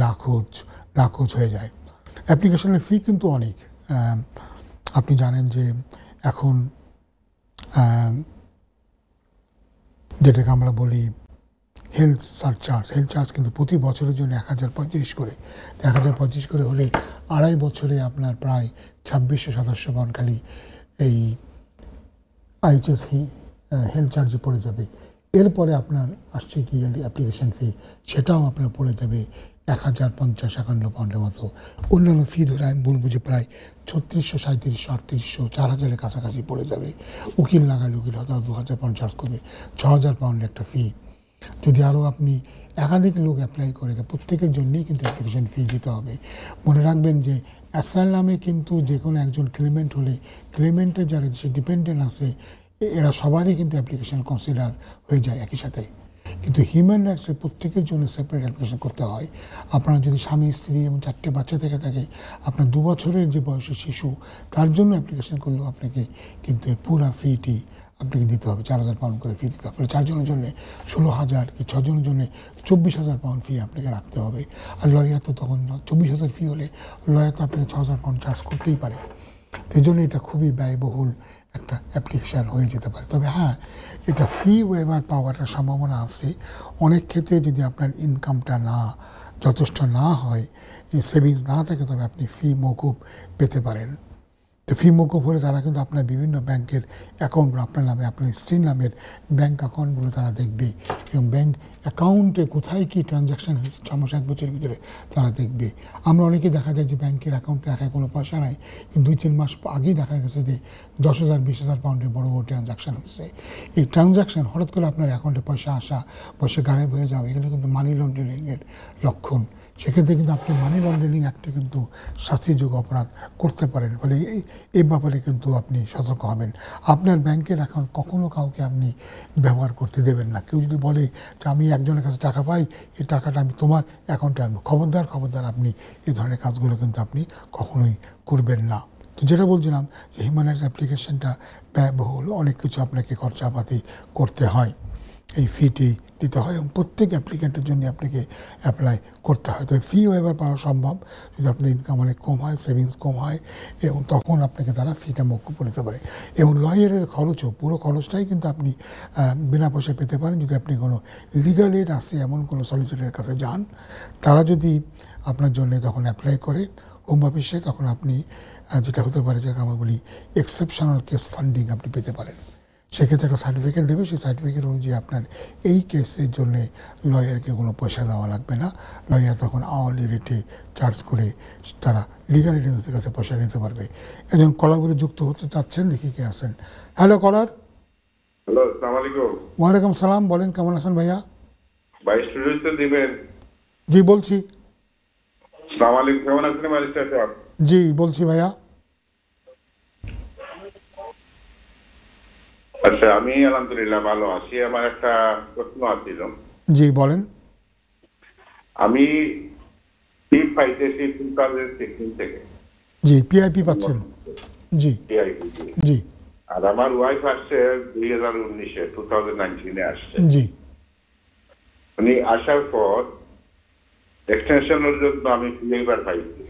নাকচ নাকচ হয়ে যায় অ্যাপ্লিকেশনের ফি কিন্তু অনেক আপনি জানেন যে এখন যেটাকে আমরা বলি হেলথ সারচার্জ হেলথ চার্জ কিন্তু প্রতি বছরের জন্য এক হাজার পঁয়ত্রিশ করে এক হাজার পঁয়ত্রিশ করে হলে আড়াই বছরে আপনার প্রায় ছাব্বিশশো সদস্য বনকালী এই আইচএস হেলথ চার্জে পড়ে যাবে এরপরে আপনার আসছে কি অ্যাপ্লিকেশান ফি সেটাও আপনার পড়ে যাবে এক হাজার পঞ্চাশ একান্ন পাউন্ডের মতো অন্যান্য ফি ধরে আমি বলবো যে প্রায় ছত্রিশশো সাঁত্রিশশো আটত্রিশশো চার হাজারের কাছাকাছি পড়ে যাবে উকিল লাগালে উকিল হয়তো দু হাজার পঞ্চাশ করবে ছ হাজার পাউন্ডের একটা ফি যদি আরও আপনি একাধিক লোক অ্যাপ্লাই করে প্রত্যেকের জন্যেই কিন্তু অ্যাপ্লিকেশন ফি দিতে হবে মনে রাখবেন যে অ্যাসাইলামে কিন্তু যে কোনো একজন ক্লেমেন্ট হলে ক্লেমেন্টের যারা সে ডিপেন্ডেন্ট আছে এরা সবারই কিন্তু অ্যাপ্লিকেশন কনসিডার হয়ে যায় একই সাথে কিন্তু হিউম্যান রাইটসের প্রত্যেকের জন্য সেপারেট অ্যাপ্লিকেশন করতে হয় আপনার যদি স্বামী স্ত্রী এবং চারটে বাচ্চা থেকে থাকে আপনার দু বছরের যে বয়সের শিশু তার জন্য অ্যাপ্লিকেশন করলেও আপনাকে কিন্তু পুরা ফিটি আপনাকে দিতে হবে চার হাজার পাউন্ড করে ফি দিতে হবে চারজনের জন্য ষোলো হাজার কি ছজনের জন্য চব্বিশ হাজার পাউন্ড ফি আপনাকে রাখতে হবে আর লয়ার তো তখন চব্বিশ হাজার ফি হলে লয়ার তো আপনাকে ছ হাজার পাউন্ড চার্জ করতেই পারে সেই জন্য এটা খুবই ব্যয়বহুল একটা অ্যাপ্লিকেশান হয়ে যেতে পারে তবে হ্যাঁ এটা ফি ওয়েভার পাওয়ার সম্ভাবনা আছে অনেক ক্ষেত্রে যদি আপনার ইনকামটা না যথেষ্ট না হয় সেভিংস না থাকে তবে আপনি ফি মকুব পেতে পারেন ফি মকুব হলে তারা কিন্তু আপনার বিভিন্ন ব্যাংকের অ্যাকাউন্টগুলো আপনার নামে আপনার স্ত্রীর নামের ব্যাঙ্ক অ্যাকাউন্টগুলো তারা দেখবে এবং ব্যাঙ্ক অ্যাকাউন্টে কোথায় কী ট্রানজ্যাকশান হয়েছে ছ মাস এক বছরের ভিতরে তারা দেখবে আমরা অনেকে দেখা যায় যে ব্যাংকের অ্যাকাউন্টে এক কোনো পয়সা নাই কিন্তু দুই তিন মাস আগেই দেখা গেছে যে দশ হাজার বিশ হাজার পাউন্ডের বড় বড় ট্রানজ্যাকশান হয়েছে এই ট্রানজ্যাকশান হঠাৎ করে আপনার অ্যাকাউন্টে পয়সা আসা পয়সা গায়েব হয়ে যাওয়া এগুলো কিন্তু মানি লন্ডারিংয়ের লক্ষণ সেক্ষেত্রে কিন্তু আপনি মানি লন্ডারিং একটি কিন্তু শাস্তিযোগ্য অপরাধ করতে পারেন ফলে এই ব্যাপারে কিন্তু আপনি সতর্ক হবেন আপনার ব্যাংকের অ্যাকাউন্ট কখনও কাউকে আপনি ব্যবহার করতে দেবেন না কেউ যদি বলে যে আমি একজনের কাছে টাকা পাই এই টাকাটা আমি তোমার অ্যাকাউন্টে আনবো খবরদার খবরদার আপনি এই ধরনের কাজগুলো কিন্তু আপনি কখনোই করবেন না তো যেটা বলছিলাম যে হিউম্যান রাইটস অ্যাপ্লিকেশনটা ব্যয়বহুল অনেক কিছু আপনাকে খরচাপাতি করতে হয় এই ফিটি দিতে হয় এবং প্রত্যেক অ্যাপ্লিকেন্টের জন্য আপনাকে অ্যাপ্লাই করতে হয় তবে ফি ওয়েভার পাওয়া সম্ভব যদি আপনার ইনকাম অনেক কম হয় সেভিংস কম হয় এবং তখন আপনাকে তারা ফিটা মুখ্য করে দিতে পারে এবং লয়ারের খরচও পুরো খরচটাই কিন্তু আপনি বিনা পয়সায় পেতে পারেন যদি আপনি কোনো লিগাল এড আসে এমন কোনো সলিসিটারের কাছে যান তারা যদি আপনার জন্য তখন অ্যাপ্লাই করে হোম অফিসে তখন আপনি যেটা হতে পারে যে আমি বলি এক্সেপশনাল কেস ফান্ডিং আপনি পেতে পারেন সেক্ষেত্রে একটা সার্টিফিকেট দেবে সেই সার্টিফিকেট অনুযায়ী আপনার এই কেসের জন্য লয়ারকে কোনো পয়সা দেওয়া লাগবে না লয়ার তখন আওয়ালি রেটে চার্জ করে তারা লিগাল এজেন্সির কাছে পয়সা নিতে পারবে একজন কলার যুক্ত হতে চাচ্ছেন দেখি কে আছেন হ্যালো কলার হ্যালো ওয়ালাইকুম সালাম বলেন কেমন আছেন ভাইয়া জি বলছি জি বলছি ভাইয়া আচ্ছা আমি আলহামদুলিল্লাহ ভালো আছি আমার একটা প্রশ্ন আছিল জি বলেন আমি পাইতেছি থেকে জি পিআইপি পাচ্ছেন জি পিআইপি জি আর আমার ওয়াইফ আসছে দুই হাজার উনিশে টু থাউজেন্ড নাইনটিনে আসছে জি উনি আসার পর এক্সটেনশনের জন্য আমি ফিলেবার পাইছি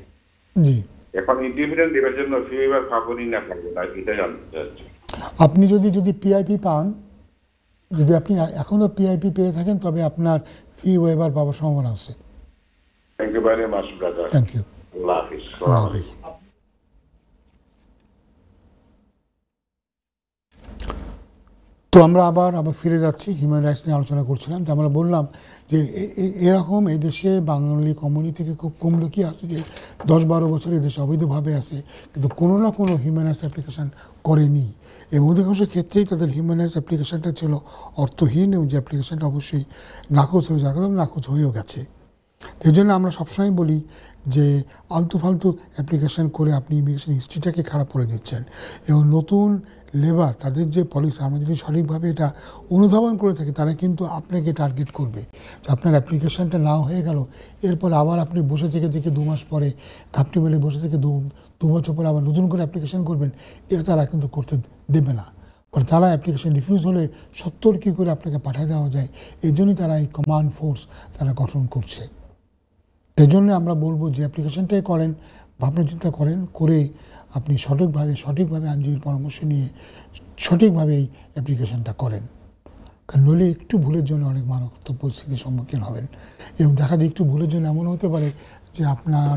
জি এখন ইন্ডিপেন্ডেন্ট জন্য ফিলেবার পাবনি না পাবো না এটা জানতে চাচ্ছি আপনি যদি যদি পিআইপি পান যদি আপনি এখনও পিআইপি পেয়ে থাকেন তবে আপনার ফি ওয়েবার পাওয়ার সম্ভাবনা আছে thank you very much brother thank you আল্লাহ হাফিজ তো আমরা আবার আবার ফিরে যাচ্ছি হিউম্যান রাইটস নিয়ে আলোচনা করছিলাম তো আমরা বললাম যে এরকম এদেশে বাঙালি কমিউনি থেকে খুব কম লোকই আছে যে দশ বারো বছর এদেশে অবৈধভাবে আছে কিন্তু কোনো না কোনো হিউম্যান রাইটস অ্যাপ্লিকেশান করেনি এবং অধিকাংশ ক্ষেত্রেই তাদের হিউম্যান রাইটস অ্যাপ্লিকেশানটা ছিল অর্থহীন এবং যে অ্যাপ্লিকেশানটা অবশ্যই নাকচ হয়ে যাওয়ার কথা নাকচ হয়েও গেছে এই জন্য আমরা সবসময় বলি যে আলতু ফালতু অ্যাপ্লিকেশান করে আপনি ইমিগ্রেশন হিস্ট্রিটাকে খারাপ করে দিচ্ছেন এবং নতুন লেবার তাদের যে পলিসি আমরা যদি সঠিকভাবে এটা অনুধাবন করে থাকি তারা কিন্তু আপনাকে টার্গেট করবে যে আপনার অ্যাপ্লিকেশানটা না হয়ে গেল এরপর আবার আপনি বসে থেকে দেখে দু মাস পরে ধাপটি মেলে বসে থেকে দু দু বছর পরে আবার নতুন করে অ্যাপ্লিকেশান করবেন এটা তারা কিন্তু করতে দেবে না পরে তারা অ্যাপ্লিকেশান রিফিউজ হলে সত্তর কী করে আপনাকে পাঠিয়ে দেওয়া যায় এই জন্যই তারা এই কমান্ড ফোর্স তারা গঠন করছে তাই জন্য আমরা বলবো যে অ্যাপ্লিকেশনটাই করেন ভাবনা চিন্তা করেন করে আপনি সঠিকভাবে সঠিকভাবে আইনজীবীর পরামর্শ নিয়ে সঠিকভাবে এই অ্যাপ্লিকেশনটা করেন কারণ নইলে একটু ভুলের জন্য অনেক মারাত্মক পরিস্থিতির সম্মুখীন হবেন এবং দেখা যায় একটু ভুলের জন্য এমন হতে পারে যে আপনার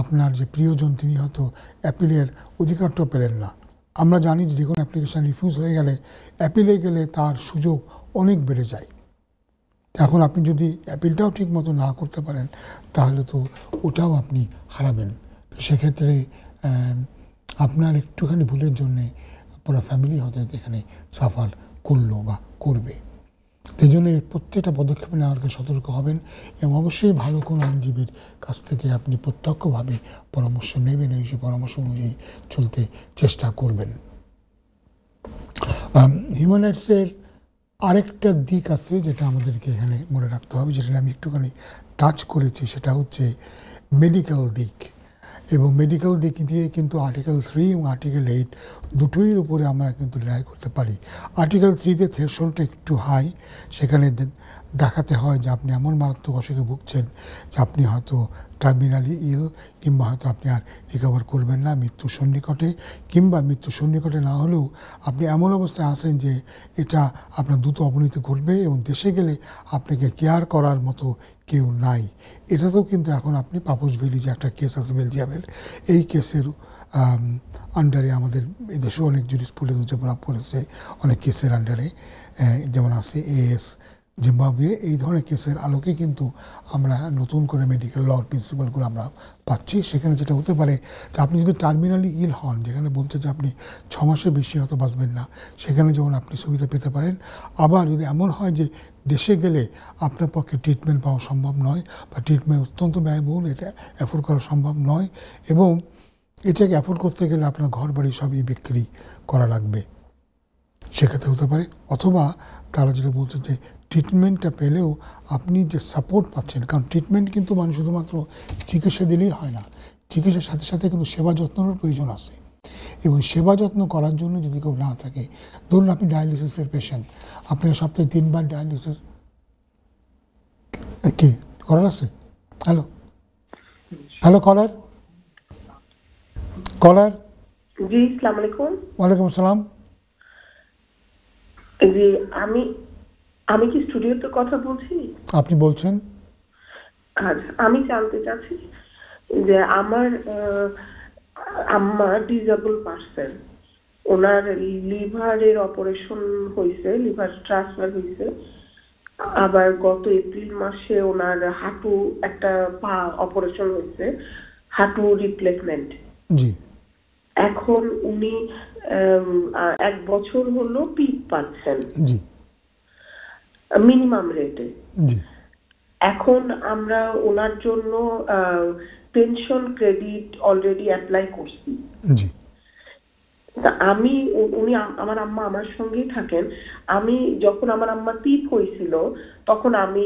আপনার যে প্রিয়জন তিনি হয়তো অ্যাপিলের অধিকারটা পেলেন না আমরা জানি যে কোনো অ্যাপ্লিকেশান রিফিউজ হয়ে গেলে অ্যাপিলে গেলে তার সুযোগ অনেক বেড়ে যায় এখন আপনি যদি অ্যাপিলটাও ঠিক মতো না করতে পারেন তাহলে তো ওটাও আপনি হারাবেন সেক্ষেত্রে আপনার একটুখানি ভুলের জন্যে পুরো ফ্যামিলি হয়তো এখানে সাফার করলো বা করবে সেই জন্য প্রত্যেকটা পদক্ষেপ নেওয়ার সতর্ক হবেন এবং অবশ্যই ভালো কোনো আইনজীবীর কাছ থেকে আপনি প্রত্যক্ষভাবে পরামর্শ নেবেন এই সেই পরামর্শ অনুযায়ী চলতে চেষ্টা করবেন হিউম্যান রাইটসের আরেকটা দিক আছে যেটা আমাদেরকে এখানে মনে রাখতে হবে যেটা আমি একটুখানি টাচ করেছি সেটা হচ্ছে মেডিকেল দিক এবং মেডিকেল দিক দিয়ে কিন্তু আর্টিকেল থ্রি এবং আর্টিকেল এইট দুটোইয়ের উপরে আমরা কিন্তু লড়াই করতে পারি আর্টিকেল থ্রিতে থ্রেশোল্ডটা একটু হাই সেখানে দেখাতে হয় যে আপনি এমন মারাত্মক অসুখে ভুগছেন যে আপনি হয়তো টার্মিনালি ইল কিংবা হয়তো আপনি আর রিকভার করবেন না মৃত্যু সন্নিকটে কিংবা মৃত্যু সন্নিকটে না হলেও আপনি এমন অবস্থায় আসেন যে এটা আপনার দ্রুত অবনীত ঘটবে এবং দেশে গেলে আপনাকে কেয়ার করার মতো কেউ নাই এটাতেও কিন্তু এখন আপনি পাপুস ভ্যালি যে একটা কেস আছে বেলজিয়ামের এই কেসের আন্ডারে আমাদের দেশেও অনেক জুডিস পুলিশ যেমন করেছে অনেক কেসের আন্ডারে যেমন আছে এএস জিম্বাবুয়ে এই ধরনের কেসের আলোকে কিন্তু আমরা নতুন করে মেডিকেল লর প্রিন্সিপালগুলো আমরা পাচ্ছি সেখানে যেটা হতে পারে যে আপনি যদি টার্মিনালি ইল হন যেখানে বলছে যে আপনি ছ মাসের বেশি হয়তো বাঁচবেন না সেখানে যেমন আপনি সুবিধা পেতে পারেন আবার যদি এমন হয় যে দেশে গেলে আপনার পক্ষে ট্রিটমেন্ট পাওয়া সম্ভব নয় বা ট্রিটমেন্ট অত্যন্ত ব্যয়বহুল এটা অ্যাফোর্ড করা সম্ভব নয় এবং এটাকে অ্যাফোর্ড করতে গেলে আপনার ঘর বাড়ি সবই বিক্রি করা লাগবে সেক্ষেত্রে হতে পারে অথবা তারা যেটা বলছে যে ট্রিটমেন্টটা পেলেও আপনি যে সাপোর্ট পাচ্ছেন কারণ ট্রিটমেন্ট কিন্তু মানে শুধুমাত্র চিকিৎসা দিলেই হয় না চিকিৎসার সাথে সাথে কিন্তু সেবা যত্নেরও প্রয়োজন আছে এবং সেবা যত্ন করার জন্য যদি কেউ না থাকে ধরুন আপনি ডায়ালিসিসের পেশেন্ট আপনাকে সপ্তাহে তিনবার ডায়ালিসিস কি করার আছে হ্যালো হ্যালো কলার কলার জি আসসালামু আলাইকুম ওয়ালাইকুম আসসালাম জি আমি আমি কি স্টুডিওতে কথা বলছি আপনি বলছেন আমি জানতে চাচ্ছি যে আমার আমার ডিজেবল পার্সন ওনার লিভারের অপারেশন হয়েছে লিভার ট্রান্সফার হয়েছে আবার গত এপ্রিল মাসে ওনার হাঁটু একটা পা অপারেশন হয়েছে হাঁটু রিপ্লেসমেন্ট জি এখন উনি এক বছর হলো পিক পাচ্ছেন জি মিনিমাম রেটে এখন আমরা ওনার জন্য পেনশন ক্রেডিট অলরেডি অ্যাপ্লাই করছি আমি উনি আমার আম্মা আমার সঙ্গেই থাকেন আমি যখন আমার আম্মা তিপ হয়েছিল তখন আমি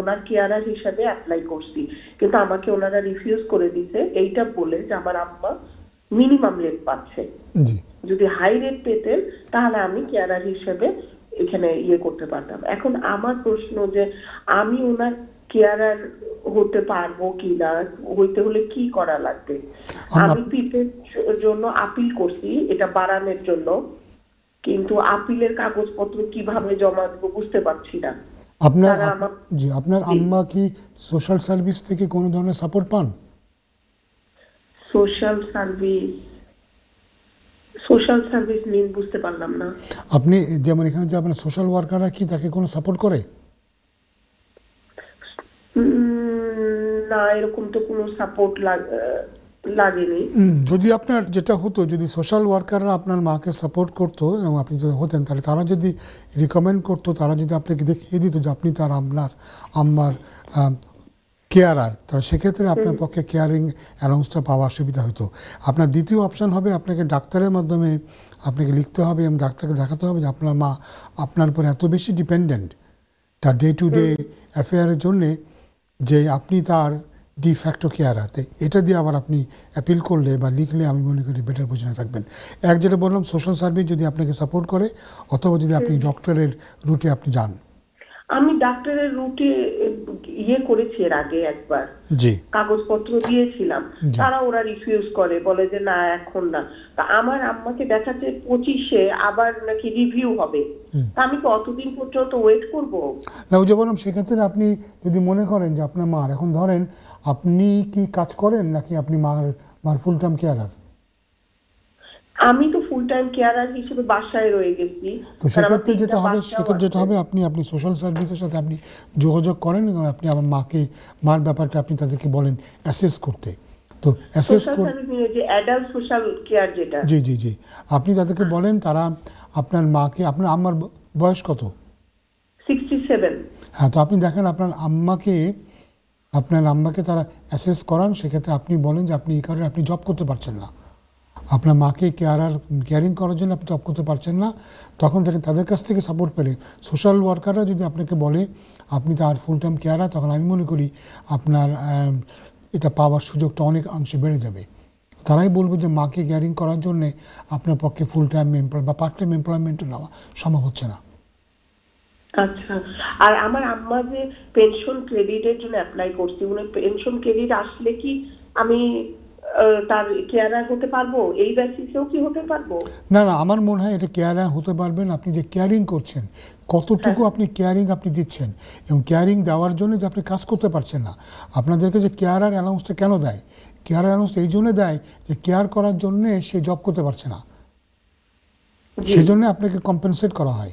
ওনার কেয়ারার হিসাবে অ্যাপ্লাই করছি কিন্তু আমাকে ওনারা রিফিউজ করে দিছে এইটা বলে যে আমার আম্মা মিনিমাম রেট পাচ্ছে যদি হাই রেট পেতেন তাহলে আমি কেয়ারার হিসেবে এখানে ইয়ে করতে পারতাম এখন আমার প্রশ্ন যে আমি ওনার কেয়ারার হতে পারবো কি না হইতে হলে কি করা লাগবে আচ্ছা, আমি পিপের জন্য আপিল করছি এটা বাড়ানোর জন্য কিন্তু আপিলের কাগজপত্র কিভাবে জমা দেবো বুঝতে পারছি না আপনার জি আপনার আম্মা কি সোশ্যাল সার্ভিস থেকে কোনো ধরনের সাপোর্ট পান social service social service mean বুঝতে পারলাম না আপনি যেমন এখানে যে আপনার সোশ্যাল ওয়ার্কাররা কি তাকে কোনো সাপোর্ট করে না এরকম তো কোনো সাপোর্ট লাগেনি যদি আপনার যেটা হতো যদি সোশ্যাল ওয়ার্কাররা আপনার মাকে সাপোর্ট করতো এবং আপনি যদি হতেন তাহলে তারা যদি রিকমেন্ড করতো তারা যদি আপনাকে দেখিয়ে দিত যে আপনি তার আপনার আম্মার কেয়ারার তাহলে সেক্ষেত্রে আপনার পক্ষে কেয়ারিং অ্যালাউন্সটা পাওয়ার অসুবিধা হতো আপনার দ্বিতীয় অপশান হবে আপনাকে ডাক্তারের মাধ্যমে আপনাকে লিখতে হবে এবং ডাক্তারকে দেখাতে হবে যে আপনার মা আপনার উপর এত বেশি ডিপেন্ডেন্ট তার ডে টু ডে অ্যাফেয়ারের জন্যে যে আপনি তার ডি ফ্যাক্টো কেয়ারাতে এটা দিয়ে আবার আপনি অ্যাপিল করলে বা লিখলে আমি মনে করি বেটার বোঝানো থাকবেন এক যেটা বললাম সোশ্যাল সার্ভিস যদি আপনাকে সাপোর্ট করে অথবা যদি আপনি ডক্টরের রুটে আপনি যান আমি ডাক্তারের রুটে ইয়ে করেছি এর আগে একবার কাগজপত্র দিয়েছিলাম তারা ওরা রিফিউজ করে বলে যে না এখন না আমার আম্মাকে দেখাচ্ছে পঁচিশে আবার নাকি রিভিউ হবে তা আমি তো অতদিন পর্যন্ত ওয়েট করব না ওই যে বললাম সেক্ষেত্রে আপনি যদি মনে করেন যে আপনার মার এখন ধরেন আপনি কি কাজ করেন নাকি আপনি মার মার ফুল টাইম কেয়ারার আমি তো টাইম কেয়ারার হিসেবে বাসায় রয়ে গেছি তো সেক্ষেত্রে যেটা হবে সেক্ষেত্রে যেটা হবে আপনি আপনি সোশ্যাল সার্ভিসের সাথে আপনি যোগাযোগ করেন এবং আপনি আমার মাকে মার ব্যাপারটা আপনি তাদেরকে বলেন অ্যাসেস করতে তো অ্যাসেস অ্যাডাল্ট সোশ্যাল কেয়ার যেটা জি জি জি আপনি তাদেরকে হ্যাঁ। বলেন তারা আপনার মাকে আপনার আম্মার বয়স কত হ্যাঁ তো আপনি দেখেন আপনার আম্মাকে আপনার আম্মাকে তারা অ্যাসেস করান সেক্ষেত্রে আপনি বলেন যে আপনি এই কারণে আপনি জব করতে পারছেন না আপনার মাকে কেয়ারার কেয়ারিং করার জন্য আপনি জব করতে পারছেন না তখন দেখেন তাদের কাছ থেকে সাপোর্ট পেলে সোশ্যাল ওয়ার্কাররা যদি আপনাকে বলে আপনি তার ফুল টাইম কেয়ারার তখন আমি মনে করি আপনার এটা পাওয়ার সুযোগটা অনেক অংশে বেড়ে যাবে তারাই বলবে যে মাকে কেয়ারিং করার জন্যে আপনার পক্ষে ফুল টাইম এমপ্লয় বা পার্ট টাইম এমপ্লয়মেন্ট নেওয়া সম্ভব হচ্ছে না আচ্ছা আর আমার আম্মা যে পেনশন ক্রেডিটের জন্য অ্যাপ্লাই করছি মানে পেনশন ক্রেডিট আসলে কি আমি না না আমার মনে হয় এটা কেয়ারার হতে পারবেন আপনি যে কেয়ারিং করছেন কতটুকু হ্যাঁ। আপনি কেয়ারিং আপনি দিচ্ছেন এবং কেয়ারিং দেওয়ার জন্য যে আপনি কাজ করতে পারছেন না আপনাদেরকে যে কেয়ারার অ্যালাউন্সটা কেন দেয় কেয়ারার অ্যালাউন্সটা এই জন্য দেয় যে কেয়ার করার জন্যে সে জব করতে পারছে না সেজন্য আপনাকে কম্পেনসেট করা হয়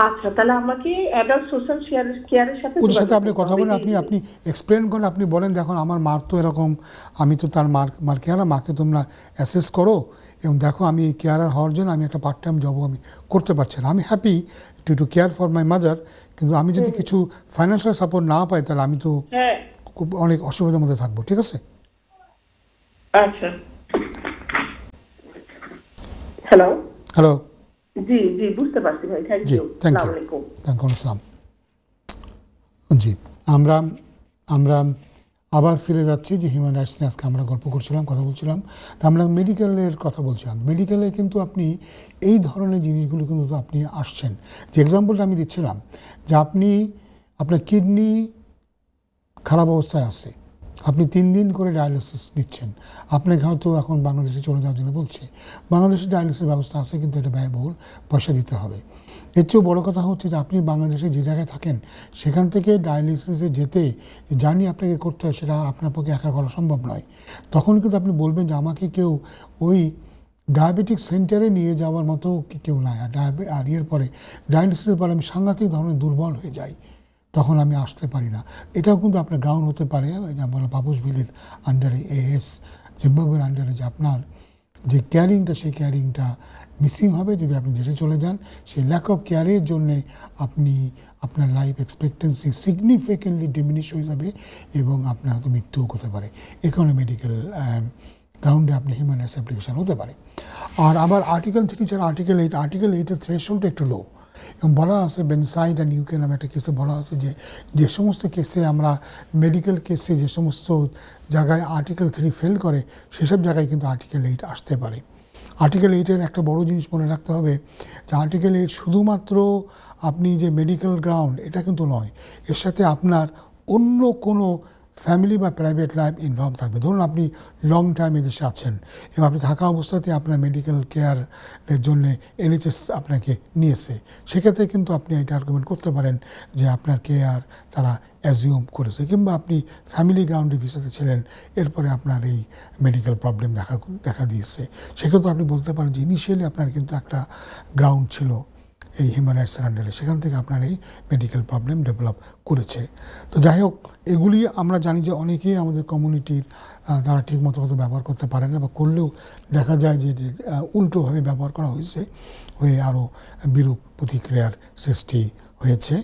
আচ্ছা তাহলে আমাকে অ্যাডাল্ট সোশ্যাল কেয়ারের সাথে ওদের সাথে আপনি কথা বলেন আপনি আপনি এক্সপ্লেন করেন আপনি বলেন দেখুন আমার মার তো এরকম আমি তো তার মার মার কেয়ারা মাকে তোমরা অ্যাসেস করো এবং দেখো আমি এই কেয়ারার হওয়ার জন্য আমি একটা পার্ট টাইম জবও আমি করতে পারছি না আমি happy to to care for my mother কিন্তু আমি যদি কিছু ফাইন্যান্সিয়াল সাপোর্ট না পাই তাহলে আমি তো হ্যাঁ। খুব অনেক অসুবিধার মধ্যে থাকবো ঠিক আছে আচ্ছা হ্যালো হ্যালো জি থ্যাংক ইউ আসসালাম জি আমরা আমরা আবার ফিরে যাচ্ছি যে হিউম্যান রাইটস নিয়ে আজকে আমরা গল্প করছিলাম কথা বলছিলাম তা আমরা মেডিকেলের কথা বলছিলাম মেডিকেলে কিন্তু আপনি এই ধরনের জিনিসগুলো কিন্তু আপনি আসছেন যে এক্সাম্পলটা আমি দিচ্ছিলাম যে আপনি আপনার কিডনি খারাপ অবস্থায় আছে আপনি তিন দিন করে ডায়ালিসিস নিচ্ছেন আপনাকে হয়তো এখন বাংলাদেশে চলে যাওয়ার জন্য বলছে বাংলাদেশে ডায়ালিসিস ব্যবস্থা আছে কিন্তু এটা ব্যয়বহুল পয়সা দিতে হবে এর চেয়েও বড়ো কথা হচ্ছে যে আপনি বাংলাদেশে যে জায়গায় থাকেন সেখান থেকে ডায়ালিসিসে যেতে জানি আপনাকে করতে হয় সেটা আপনার পক্ষে একা করা সম্ভব নয় তখন কিন্তু আপনি বলবেন যে আমাকে কেউ ওই ডায়াবেটিক সেন্টারে নিয়ে যাওয়ার মতো কেউ নাই আর ডায়াবে আর ইয়ের পরে ডায়ালিসিসের পরে আমি সাংঘাতিক ধরনের দুর্বল হয়ে যাই তখন আমি আসতে পারি না এটাও কিন্তু আপনার গ্রাউন্ড হতে পারে যেমন বাবুস বিলির আন্ডারে এস জিম্বাবুয়ের আন্ডারে যে আপনার যে ক্যারিংটা সেই ক্যারিংটা মিসিং হবে যদি আপনি দেশে চলে যান সেই ল্যাক অফ কেয়ারের জন্যে আপনি আপনার লাইফ এক্সপেক্টেন্সি সিগনিফিকেন্টলি ডিমিনিশ হয়ে যাবে এবং আপনার হয়তো মৃত্যুও হতে পারে এখানে মেডিকেল গ্রাউন্ডে আপনি হিউম্যান রাইটস অ্যাপ্লিকেশান হতে পারে আর আবার আর্টিকেল থ্রি যারা আর্টিকেল এইট আর্টিকেল এইটের থ্রেশহোল্ড একটু লো এবং বলা আছে বেনসাইড অ্যান্ড ইউকে নামে একটা কেসে বলা আছে যে যে সমস্ত কেসে আমরা মেডিকেল কেসে যে সমস্ত জায়গায় আর্টিকেল থ্রি ফেল করে সেসব জায়গায় কিন্তু আর্টিকেল এইট আসতে পারে আর্টিকেল এইটের একটা বড় জিনিস মনে রাখতে হবে যে আর্টিকেল এইট শুধুমাত্র আপনি যে মেডিকেল গ্রাউন্ড এটা কিন্তু নয় এর সাথে আপনার অন্য কোনো ফ্যামিলি বা প্রাইভেট লাইফ ইনভলভ থাকবে ধরুন আপনি লং টাইম এদেশে আছেন এবং আপনি থাকা অবস্থাতে আপনার মেডিকেল কেয়ারের জন্য এনএচএস আপনাকে নিয়েছে সেক্ষেত্রে কিন্তু আপনি এটা আর্গুমেন্ট করতে পারেন যে আপনার কেয়ার তারা অ্যাজিউম করেছে কিংবা আপনি ফ্যামিলি গ্রাউন্ডে ভিসাতে ছিলেন এরপরে আপনার এই মেডিকেল প্রবলেম দেখা দেখা দিয়েছে সেক্ষেত্রে আপনি বলতে পারেন যে ইনিশিয়ালি আপনার কিন্তু একটা গ্রাউন্ড ছিল এই হিউম্যান রাইটস আন্ডারে সেখান থেকে আপনার এই মেডিকেল প্রবলেম ডেভেলপ করেছে তো যাই হোক এগুলি আমরা জানি যে অনেকেই আমাদের কমিউনিটির তারা ঠিকমতো হয়তো ব্যবহার করতে পারে না বা করলেও দেখা যায় যে উল্টোভাবে ব্যবহার করা হয়েছে হয়ে আরও বিরূপ প্রতিক্রিয়ার সৃষ্টি হয়েছে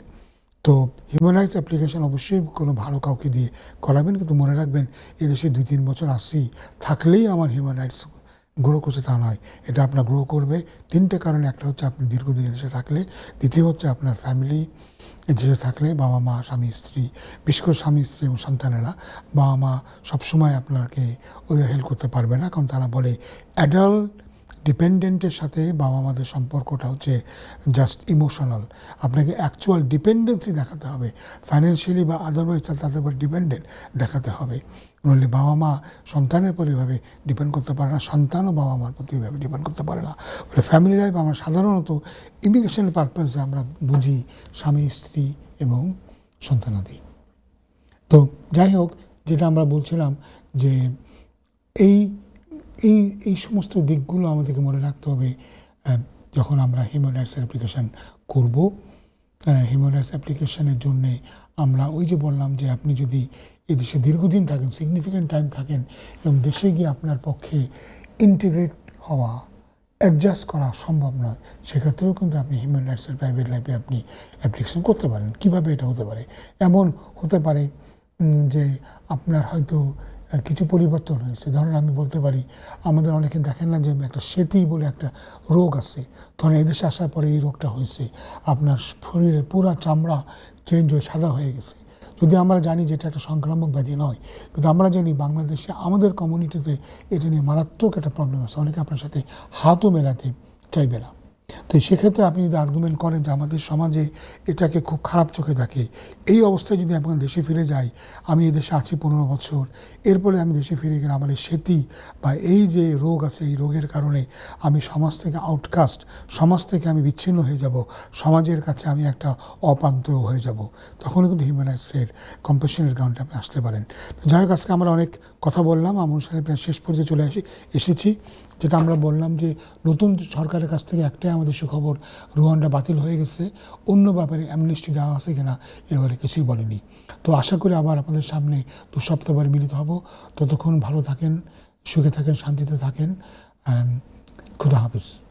তো হিউম্যান রাইটস অ্যাপ্লিকেশন অবশ্যই কোনো ভালো কাউকে দিয়ে করাবেন কিন্তু মনে রাখবেন এদেশে দুই তিন বছর আসি থাকলেই আমার হিউম্যান রাইটস গ্রো করছে তা নয় এটা আপনার গ্রো করবে তিনটে কারণে একটা হচ্ছে আপনি দীর্ঘদিন দেশে থাকলে দ্বিতীয় হচ্ছে আপনার ফ্যামিলি দেশে থাকলে বাবা মা স্বামী স্ত্রী বিশেষ করে স্বামী স্ত্রী এবং সন্তানেরা বাবা মা সবসময় আপনাকে ওই হেল্প করতে পারবে না কারণ তারা বলে অ্যাডাল্ট ডিপেন্ডেন্টের সাথে বাবা মাদের সম্পর্কটা হচ্ছে জাস্ট ইমোশনাল আপনাকে অ্যাকচুয়াল ডিপেন্ডেন্সি দেখাতে হবে ফাইন্যান্সিয়ালি বা আদারওয়াইজ তাদের উপর ডিপেন্ডেন্ট দেখাতে হবে নইলে বাবা মা সন্তানের প্রতি এভাবে ডিপেন্ড করতে পারে না সন্তানও বাবা মার প্রতি এভাবে ডিপেন্ড করতে পারে না ফলে ফ্যামিলি লাইফ আমরা সাধারণত ইমিগ্রেশনের পারপাসে আমরা বুঝি স্বামী স্ত্রী এবং সন্তানাদি তো যাই হোক যেটা আমরা বলছিলাম যে এই এই এই সমস্ত দিকগুলো আমাদেরকে মনে রাখতে হবে যখন আমরা হিউম্যান রাইটস অ্যাপ্লিকেশান করবো হিউম্যান রাইটস অ্যাপ্লিকেশানের জন্যে আমরা ওই যে বললাম যে আপনি যদি এদেশে দীর্ঘদিন থাকেন সিগনিফিক্যান্ট টাইম থাকেন এবং দেশে গিয়ে আপনার পক্ষে ইন্টিগ্রেট হওয়া অ্যাডজাস্ট করা সম্ভব নয় সেক্ষেত্রেও কিন্তু আপনি হিউম্যান রাইটসের প্রাইভেট লাইফে আপনি অ্যাপ্লিকেশন করতে পারেন কিভাবে এটা হতে পারে এমন হতে পারে যে আপনার হয়তো কিছু পরিবর্তন হয়েছে ধরেন আমি বলতে পারি আমাদের অনেকে দেখেন না যে একটা সেতি বলে একটা রোগ আছে ধরেন এদেশে আসার পরে এই রোগটা হয়েছে আপনার শরীরে পুরা চামড়া চেঞ্জ হয়ে সাদা হয়ে গেছে যদি আমরা জানি যে এটা একটা সংক্রামক ব্যাধি নয় কিন্তু আমরা জানি বাংলাদেশে আমাদের কমিউনিটিতে এটা নিয়ে মারাত্মক একটা প্রবলেম আছে অনেকে আপনার সাথে হাতও মেলাতে চাইবে না তো সেক্ষেত্রে আপনি যদি আর্গুমেন্ট করেন যে আমাদের সমাজে এটাকে খুব খারাপ চোখে দেখে এই অবস্থায় যদি এখন দেশে ফিরে যাই আমি এই দেশে আছি পনেরো বছর এরপরে আমি দেশে ফিরে গেলে আমার সেতি বা এই যে রোগ আছে এই রোগের কারণে আমি সমাজ থেকে আউটকাস্ট সমাজ থেকে আমি বিচ্ছিন্ন হয়ে যাব সমাজের কাছে আমি একটা অপান্ত হয়ে যাব তখন কিন্তু হিউম্যান রাইটসের কম্পেশনের গ্রাউন্ডে আপনি আসতে পারেন যাই হোক আজকে আমরা অনেক কথা বললাম আমন প্রায় শেষ পর্যায়ে চলে আসি এসেছি যেটা আমরা বললাম যে নতুন সরকারের কাছ থেকে একটাই আমাদের সুখবর রুয়ান্ডা বাতিল হয়ে গেছে অন্য ব্যাপারে অ্যামনিস্টি দেওয়া আছে কিনা এবারে কিছুই বলেনি তো আশা করি আবার আপনাদের সামনে দু সপ্তাহবার মিলিত হব ততক্ষণ ভালো থাকেন সুখে থাকেন শান্তিতে থাকেন খুদা হাফিজ